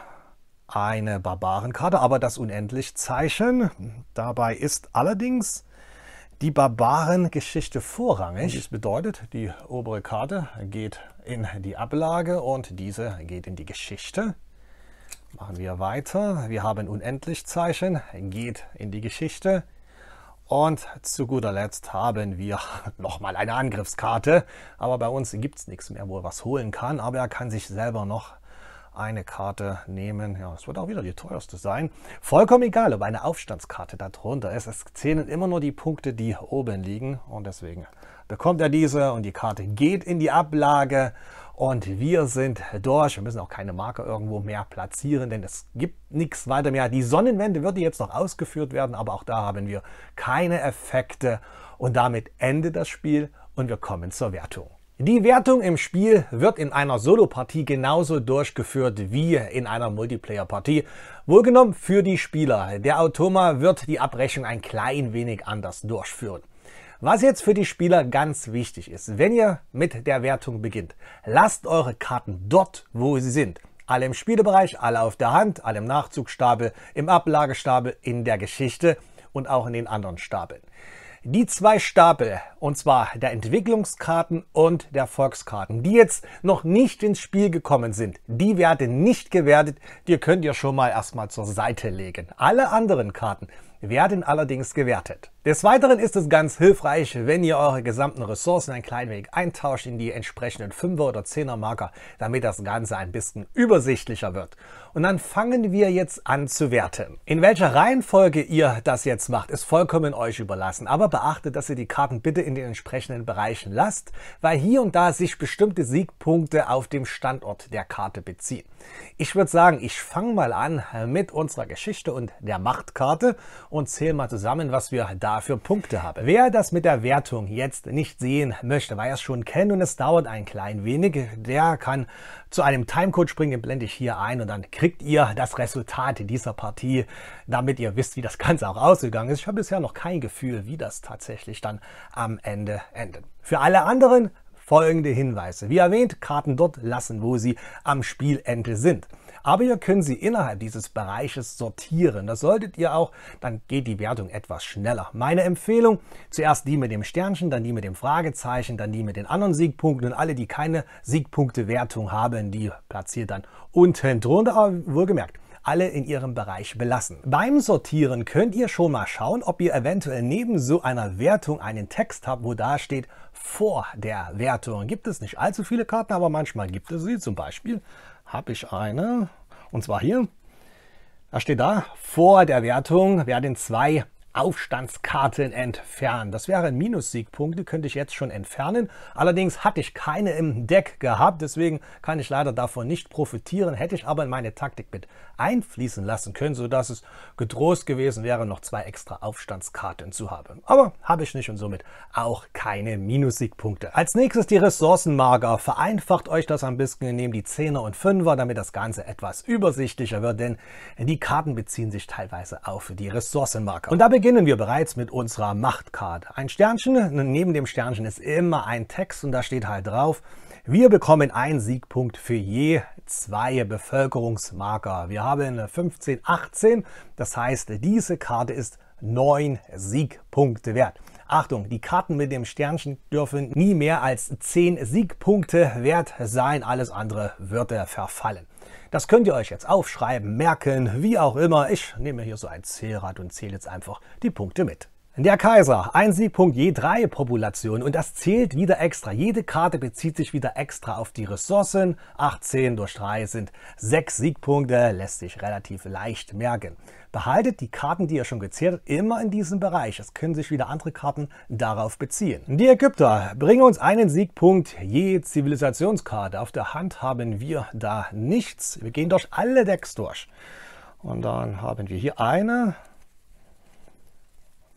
A: eine Barbarenkarte, aber das Unendlich-Zeichen. Dabei ist allerdings die Barbarengeschichte vorrangig. Das bedeutet, die obere Karte geht in die Ablage und diese geht in die Geschichte. Machen wir weiter. Wir haben Unendlich-Zeichen, geht in die Geschichte. Und zu guter Letzt haben wir [LAUGHS] nochmal eine Angriffskarte. Aber bei uns gibt es nichts mehr, wo er was holen kann. Aber er kann sich selber noch eine Karte nehmen. Ja, es wird auch wieder die teuerste sein. Vollkommen egal, ob eine Aufstandskarte darunter ist. Es zählen immer nur die Punkte, die oben liegen. Und deswegen bekommt er diese und die Karte geht in die Ablage. Und wir sind durch. Wir müssen auch keine Marke irgendwo mehr platzieren, denn es gibt nichts weiter mehr. Die Sonnenwende wird jetzt noch ausgeführt werden, aber auch da haben wir keine Effekte. Und damit endet das Spiel und wir kommen zur Wertung. Die Wertung im Spiel wird in einer Solo-Partie genauso durchgeführt wie in einer Multiplayer-Partie. Wohlgenommen für die Spieler. Der Automa wird die Abrechnung ein klein wenig anders durchführen. Was jetzt für die Spieler ganz wichtig ist, wenn ihr mit der Wertung beginnt, lasst eure Karten dort, wo sie sind. Alle im Spielebereich, alle auf der Hand, alle im Nachzugstapel, im Ablagestapel, in der Geschichte und auch in den anderen Stapeln. Die zwei Stapel, und zwar der Entwicklungskarten und der Volkskarten, die jetzt noch nicht ins Spiel gekommen sind, die werden nicht gewertet, die könnt ihr schon mal erstmal zur Seite legen. Alle anderen Karten werden allerdings gewertet. Des Weiteren ist es ganz hilfreich, wenn ihr eure gesamten Ressourcen ein klein wenig eintauscht in die entsprechenden 5er oder 10er Marker, damit das Ganze ein bisschen übersichtlicher wird. Und dann fangen wir jetzt an zu werten. In welcher Reihenfolge ihr das jetzt macht, ist vollkommen euch überlassen. Aber beachtet, dass ihr die Karten bitte in den entsprechenden Bereichen lasst, weil hier und da sich bestimmte Siegpunkte auf dem Standort der Karte beziehen. Ich würde sagen, ich fange mal an mit unserer Geschichte und der Machtkarte und zähle mal zusammen, was wir da dafür Punkte habe. Wer das mit der Wertung jetzt nicht sehen möchte, weil er es schon kennt und es dauert ein klein wenig, der kann zu einem Timecode springen, den blende ich hier ein und dann kriegt ihr das Resultat dieser Partie, damit ihr wisst, wie das Ganze auch ausgegangen ist. Ich habe bisher noch kein Gefühl, wie das tatsächlich dann am Ende endet. Für alle anderen folgende Hinweise. Wie erwähnt, Karten dort lassen, wo sie am Spielende sind. Aber ihr könnt sie innerhalb dieses Bereiches sortieren. Das solltet ihr auch, dann geht die Wertung etwas schneller. Meine Empfehlung, zuerst die mit dem Sternchen, dann die mit dem Fragezeichen, dann die mit den anderen Siegpunkten und alle, die keine Siegpunkte-Wertung haben, die platziert dann unten drunter, aber wohlgemerkt alle in ihrem Bereich belassen. Beim Sortieren könnt ihr schon mal schauen, ob ihr eventuell neben so einer Wertung einen Text habt, wo da steht vor der Wertung. Gibt es nicht allzu viele Karten, aber manchmal gibt es sie, zum Beispiel habe ich eine. Und zwar hier. Da steht da, vor der Wertung werden zwei Aufstandskarten entfernen. Das wären Minus-Siegpunkte, könnte ich jetzt schon entfernen. Allerdings hatte ich keine im Deck gehabt, deswegen kann ich leider davon nicht profitieren. Hätte ich aber in meine Taktik mit einfließen lassen können, sodass es getrost gewesen wäre, noch zwei extra Aufstandskarten zu haben. Aber habe ich nicht und somit auch keine Minus-Siegpunkte. Als nächstes die Ressourcenmarker. Vereinfacht euch das ein bisschen, nehmt die 10er und 5er, damit das Ganze etwas übersichtlicher wird, denn die Karten beziehen sich teilweise auf die Ressourcenmarker. Und da beginnt beginnen wir bereits mit unserer Machtcard. Ein Sternchen, neben dem Sternchen ist immer ein Text und da steht halt drauf, wir bekommen einen Siegpunkt für je zwei Bevölkerungsmarker. Wir haben 15, 18, das heißt, diese Karte ist 9 Siegpunkte wert. Achtung, die Karten mit dem Sternchen dürfen nie mehr als 10 Siegpunkte wert sein, alles andere wird äh, verfallen. Das könnt ihr euch jetzt aufschreiben, merken, wie auch immer. Ich nehme hier so ein Zählrad und zähle jetzt einfach die Punkte mit. Der Kaiser, ein Siegpunkt je drei Populationen und das zählt wieder extra. Jede Karte bezieht sich wieder extra auf die Ressourcen. 18 durch 3 sind 6 Siegpunkte, lässt sich relativ leicht merken. Behaltet die Karten, die ihr schon gezählt habt, immer in diesem Bereich. Es können sich wieder andere Karten darauf beziehen. Die Ägypter bringen uns einen Siegpunkt je Zivilisationskarte. Auf der Hand haben wir da nichts. Wir gehen durch alle Decks durch. Und dann haben wir hier eine,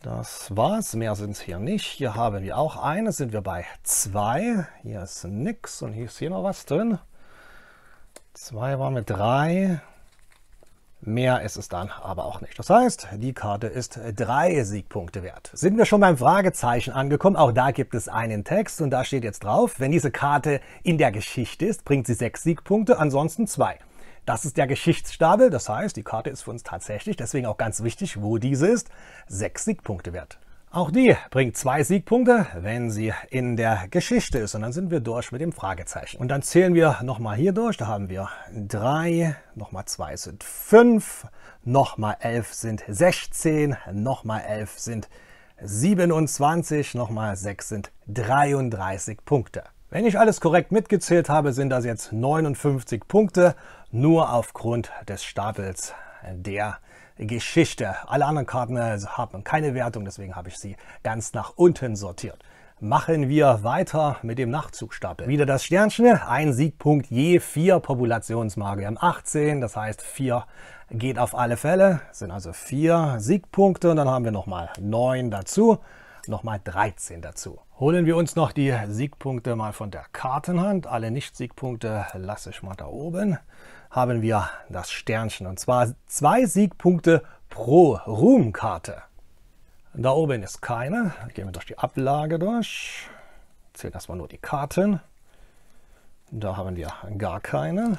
A: das war's, mehr sind es hier nicht. Hier haben wir auch eine, sind wir bei zwei. Hier ist nix und hier ist hier noch was drin. Zwei waren mit drei. Mehr ist es dann aber auch nicht. Das heißt, die Karte ist drei Siegpunkte wert. Sind wir schon beim Fragezeichen angekommen? Auch da gibt es einen Text und da steht jetzt drauf, wenn diese Karte in der Geschichte ist, bringt sie sechs Siegpunkte, ansonsten zwei. Das ist der Geschichtsstapel, das heißt, die Karte ist für uns tatsächlich, deswegen auch ganz wichtig, wo diese ist, sechs Siegpunkte wert. Auch die bringt zwei Siegpunkte, wenn sie in der Geschichte ist. Und dann sind wir durch mit dem Fragezeichen. Und dann zählen wir nochmal hier durch. Da haben wir drei, nochmal zwei sind fünf, nochmal elf sind 16, nochmal elf sind 27, nochmal sechs sind 33 Punkte. Wenn ich alles korrekt mitgezählt habe, sind das jetzt 59 Punkte, nur aufgrund des Stapels der Geschichte. Alle anderen Karten äh, haben keine Wertung, deswegen habe ich sie ganz nach unten sortiert. Machen wir weiter mit dem Nachtzugstapel. Wieder das Sternchen, ein Siegpunkt je vier Populationsmarke. Wir haben 18, das heißt vier geht auf alle Fälle, das sind also vier Siegpunkte und dann haben wir nochmal neun dazu nochmal 13 dazu. Holen wir uns noch die Siegpunkte mal von der Kartenhand. Alle Nicht-Siegpunkte lasse ich mal da oben. Haben wir das Sternchen und zwar zwei Siegpunkte pro Ruhmkarte. Da oben ist keine. Gehen wir durch die Ablage durch. Zählen erstmal nur die Karten. Da haben wir gar keine.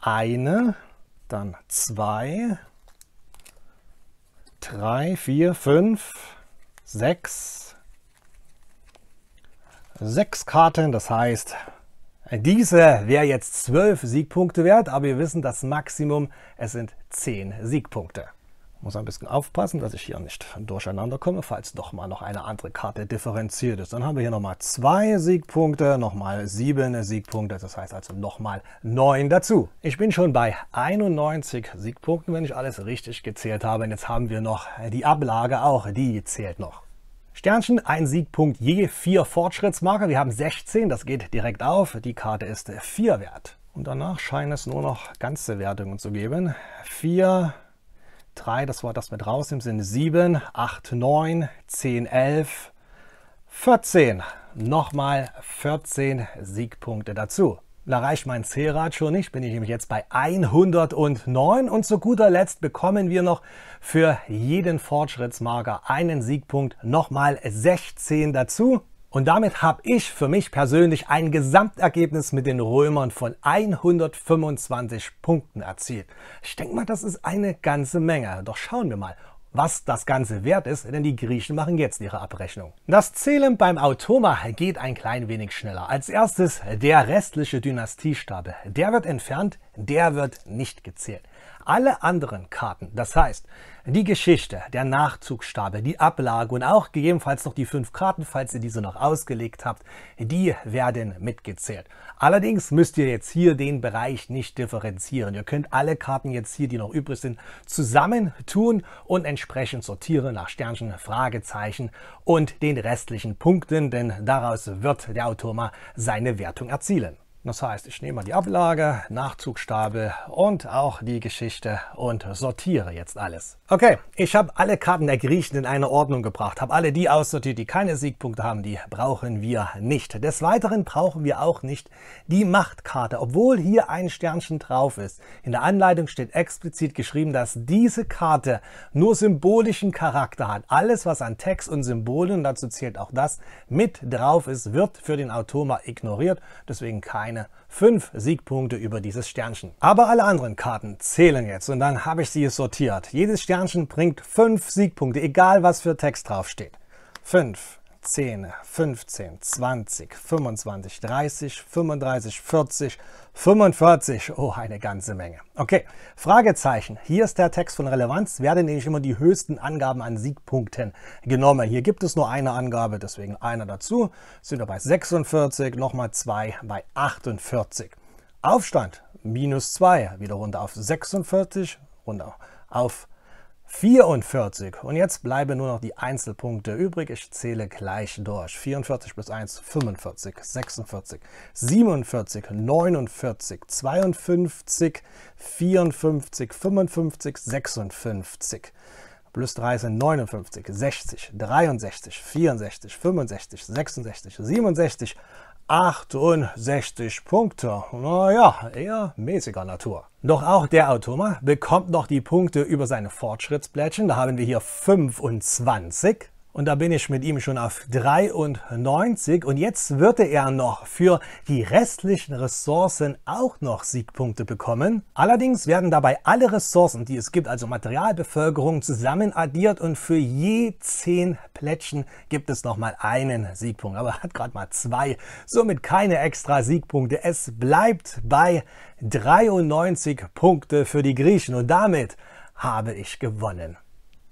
A: Eine, dann zwei, drei, vier, fünf, sechs, sechs Karten. Das heißt, diese wäre jetzt zwölf Siegpunkte wert, aber wir wissen das Maximum, es sind zehn Siegpunkte. Muss ein bisschen aufpassen, dass ich hier nicht durcheinander komme, falls doch mal noch eine andere Karte differenziert ist. Dann haben wir hier nochmal zwei Siegpunkte, nochmal sieben Siegpunkte, das heißt also nochmal neun dazu. Ich bin schon bei 91 Siegpunkten, wenn ich alles richtig gezählt habe. Und jetzt haben wir noch die Ablage auch, die zählt noch. Sternchen, ein Siegpunkt je vier Fortschrittsmarker. Wir haben 16, das geht direkt auf. Die Karte ist 4 wert. Und danach scheinen es nur noch ganze Wertungen zu geben. 4, 3, das Wort, das mit rausnimmt, sind 7, 8, 9, 10, 11, 14. Nochmal 14 Siegpunkte dazu. Da reicht mein Zählrad schon nicht, bin ich nämlich jetzt bei 109 und zu guter Letzt bekommen wir noch für jeden Fortschrittsmarker einen Siegpunkt nochmal 16 dazu. Und damit habe ich für mich persönlich ein Gesamtergebnis mit den Römern von 125 Punkten erzielt. Ich denke mal, das ist eine ganze Menge. Doch schauen wir mal, was das Ganze wert ist, denn die Griechen machen jetzt ihre Abrechnung. Das Zählen beim Automa geht ein klein wenig schneller. Als erstes der restliche Dynastiestapel. Der wird entfernt, der wird nicht gezählt. Alle anderen Karten, das heißt die Geschichte, der Nachzugstapel, die Ablage und auch gegebenenfalls noch die fünf Karten, falls ihr diese noch ausgelegt habt, die werden mitgezählt. Allerdings müsst ihr jetzt hier den Bereich nicht differenzieren. Ihr könnt alle Karten jetzt hier, die noch übrig sind, zusammentun und entsprechend sortieren nach Sternchen, Fragezeichen und den restlichen Punkten, denn daraus wird der Automa seine Wertung erzielen. Das heißt, ich nehme mal die Ablage, Nachzugstapel und auch die Geschichte und sortiere jetzt alles. Okay, ich habe alle Karten der Griechen in eine Ordnung gebracht, habe alle die aussortiert, die keine Siegpunkte haben, die brauchen wir nicht. Des Weiteren brauchen wir auch nicht die Machtkarte, obwohl hier ein Sternchen drauf ist. In der Anleitung steht explizit geschrieben, dass diese Karte nur symbolischen Charakter hat. Alles, was an Text und Symbolen, dazu zählt auch das, mit drauf ist, wird für den Automa ignoriert, deswegen keine fünf Siegpunkte über dieses Sternchen. Aber alle anderen Karten zählen jetzt und dann habe ich sie sortiert. Jedes Sternchen bringt fünf Siegpunkte, egal was für Text draufsteht. 5, 10, 15, 20, 25, 30, 35, 40, 45. Oh, eine ganze Menge. Okay, Fragezeichen. Hier ist der Text von Relevanz. Werden nämlich immer die höchsten Angaben an Siegpunkten genommen. Hier gibt es nur eine Angabe, deswegen einer dazu. Sind wir bei 46, nochmal zwei bei 48. Aufstand minus 2, wieder runter auf 46, runter auf 48. 44. Und jetzt bleiben nur noch die Einzelpunkte übrig. Ich zähle gleich durch. 44 plus 1, 45, 46, 47, 49, 52, 54, 55, 56. Plus 3 sind 59, 60, 63, 64, 65, 66, 67, 67, 68 Punkte. Naja, eher mäßiger Natur. Doch auch der Automa bekommt noch die Punkte über seine Fortschrittsblättchen. Da haben wir hier 25. Und da bin ich mit ihm schon auf 93. Und jetzt würde er noch für die restlichen Ressourcen auch noch Siegpunkte bekommen. Allerdings werden dabei alle Ressourcen, die es gibt, also Materialbevölkerung, zusammen addiert. Und für je 10 Plättchen gibt es nochmal einen Siegpunkt. Aber er hat gerade mal zwei. Somit keine extra Siegpunkte. Es bleibt bei 93 Punkte für die Griechen. Und damit habe ich gewonnen.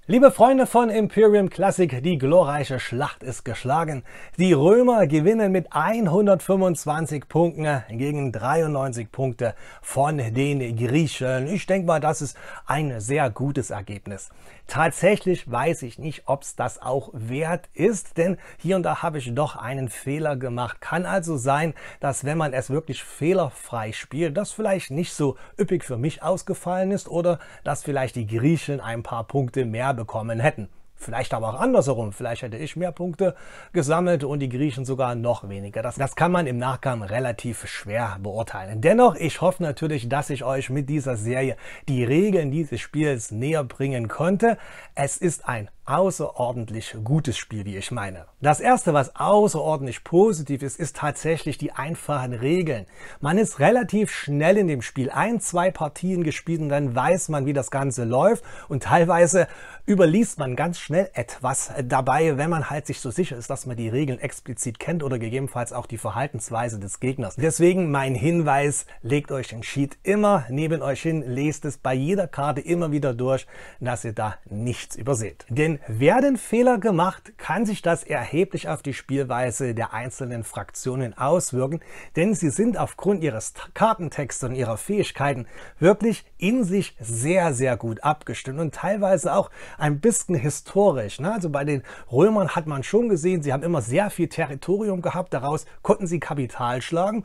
A: Liebe Freunde von Imperium Classic, die glorreiche Schlacht ist geschlagen. Die Römer gewinnen mit 125 Punkten gegen 93 Punkte von den Griechen. Ich denke mal, das ist ein sehr gutes Ergebnis. Tatsächlich weiß ich nicht, ob es das auch wert ist, denn hier und da habe ich doch einen Fehler gemacht. Kann also sein, dass wenn man es wirklich fehlerfrei spielt, das vielleicht nicht so üppig für mich ausgefallen ist oder dass vielleicht die Griechen ein paar Punkte mehr bekommen hätten. Vielleicht aber auch andersherum. Vielleicht hätte ich mehr Punkte gesammelt und die Griechen sogar noch weniger. Das, das kann man im Nachgang relativ schwer beurteilen. Dennoch, ich hoffe natürlich, dass ich euch mit dieser Serie die Regeln dieses Spiels näher bringen konnte. Es ist ein außerordentlich gutes Spiel, wie ich meine. Das erste, was außerordentlich positiv ist, ist tatsächlich die einfachen Regeln. Man ist relativ schnell in dem Spiel. Ein, zwei Partien gespielt und dann weiß man, wie das Ganze läuft. Und teilweise überliest man ganz schnell etwas dabei, wenn man halt sich so sicher ist, dass man die Regeln explizit kennt oder gegebenenfalls auch die Verhaltensweise des Gegners. Deswegen mein Hinweis, legt euch den Sheet immer neben euch hin, lest es bei jeder Karte immer wieder durch, dass ihr da nichts überseht. Denn werden Fehler gemacht, kann sich das erheblich auf die Spielweise der einzelnen Fraktionen auswirken, denn sie sind aufgrund ihres Kartentextes und ihrer Fähigkeiten wirklich in sich sehr, sehr gut abgestimmt und teilweise auch ein bisschen historisch. Ne? Also bei den Römern hat man schon gesehen, sie haben immer sehr viel Territorium gehabt, daraus konnten sie Kapital schlagen.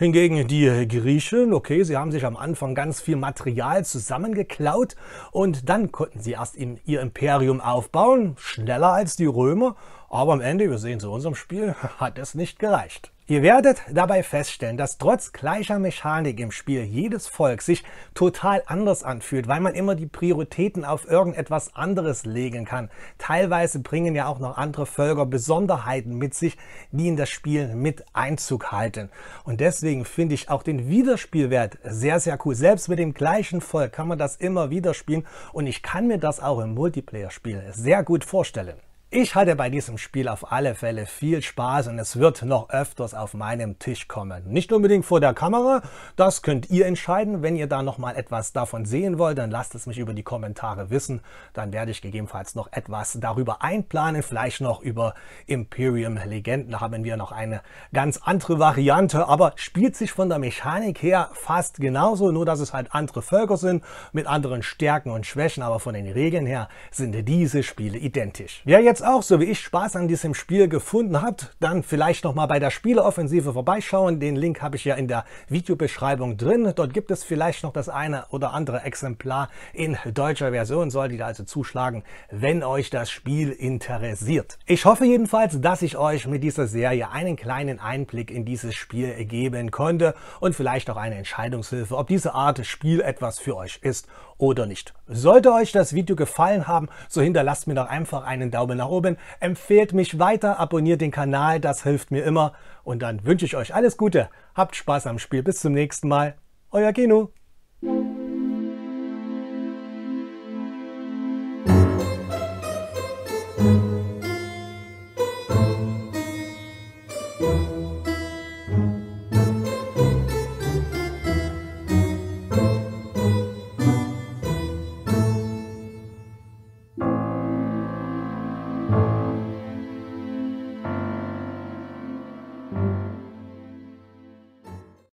A: Hingegen die Griechen, okay, sie haben sich am Anfang ganz viel Material zusammengeklaut und dann konnten sie erst ihr Imperium aufbauen, schneller als die Römer. Aber am Ende, wir sehen zu unserem Spiel, [LAUGHS] hat es nicht gereicht. Ihr werdet dabei feststellen, dass trotz gleicher Mechanik im Spiel jedes Volk sich total anders anfühlt, weil man immer die Prioritäten auf irgendetwas anderes legen kann. Teilweise bringen ja auch noch andere Völker Besonderheiten mit sich, die in das Spiel mit Einzug halten. Und deswegen finde ich auch den Wiederspielwert sehr, sehr cool. Selbst mit dem gleichen Volk kann man das immer wieder spielen und ich kann mir das auch im Multiplayer-Spiel sehr gut vorstellen. Ich hatte bei diesem Spiel auf alle Fälle viel Spaß und es wird noch öfters auf meinem Tisch kommen. Nicht unbedingt vor der Kamera, das könnt ihr entscheiden. Wenn ihr da noch mal etwas davon sehen wollt, dann lasst es mich über die Kommentare wissen. Dann werde ich gegebenenfalls noch etwas darüber einplanen. Vielleicht noch über Imperium Legenden da haben wir noch eine ganz andere Variante, aber spielt sich von der Mechanik her fast genauso, nur dass es halt andere Völker sind mit anderen Stärken und Schwächen, aber von den Regeln her sind diese Spiele identisch. Wer jetzt jetzt auch, so wie ich, Spaß an diesem Spiel gefunden habt, dann vielleicht noch mal bei der Spieleoffensive vorbeischauen. Den Link habe ich ja in der Videobeschreibung drin. Dort gibt es vielleicht noch das eine oder andere Exemplar in deutscher Version. Solltet ihr also zuschlagen, wenn euch das Spiel interessiert. Ich hoffe jedenfalls, dass ich euch mit dieser Serie einen kleinen Einblick in dieses Spiel geben konnte und vielleicht auch eine Entscheidungshilfe, ob diese Art Spiel etwas für euch ist oder nicht. Sollte euch das Video gefallen haben, so hinterlasst mir doch einfach einen Daumen nach oben, empfehlt mich weiter, abonniert den Kanal, das hilft mir immer. Und dann wünsche ich euch alles Gute, habt Spaß am Spiel, bis zum nächsten Mal. Euer Genu.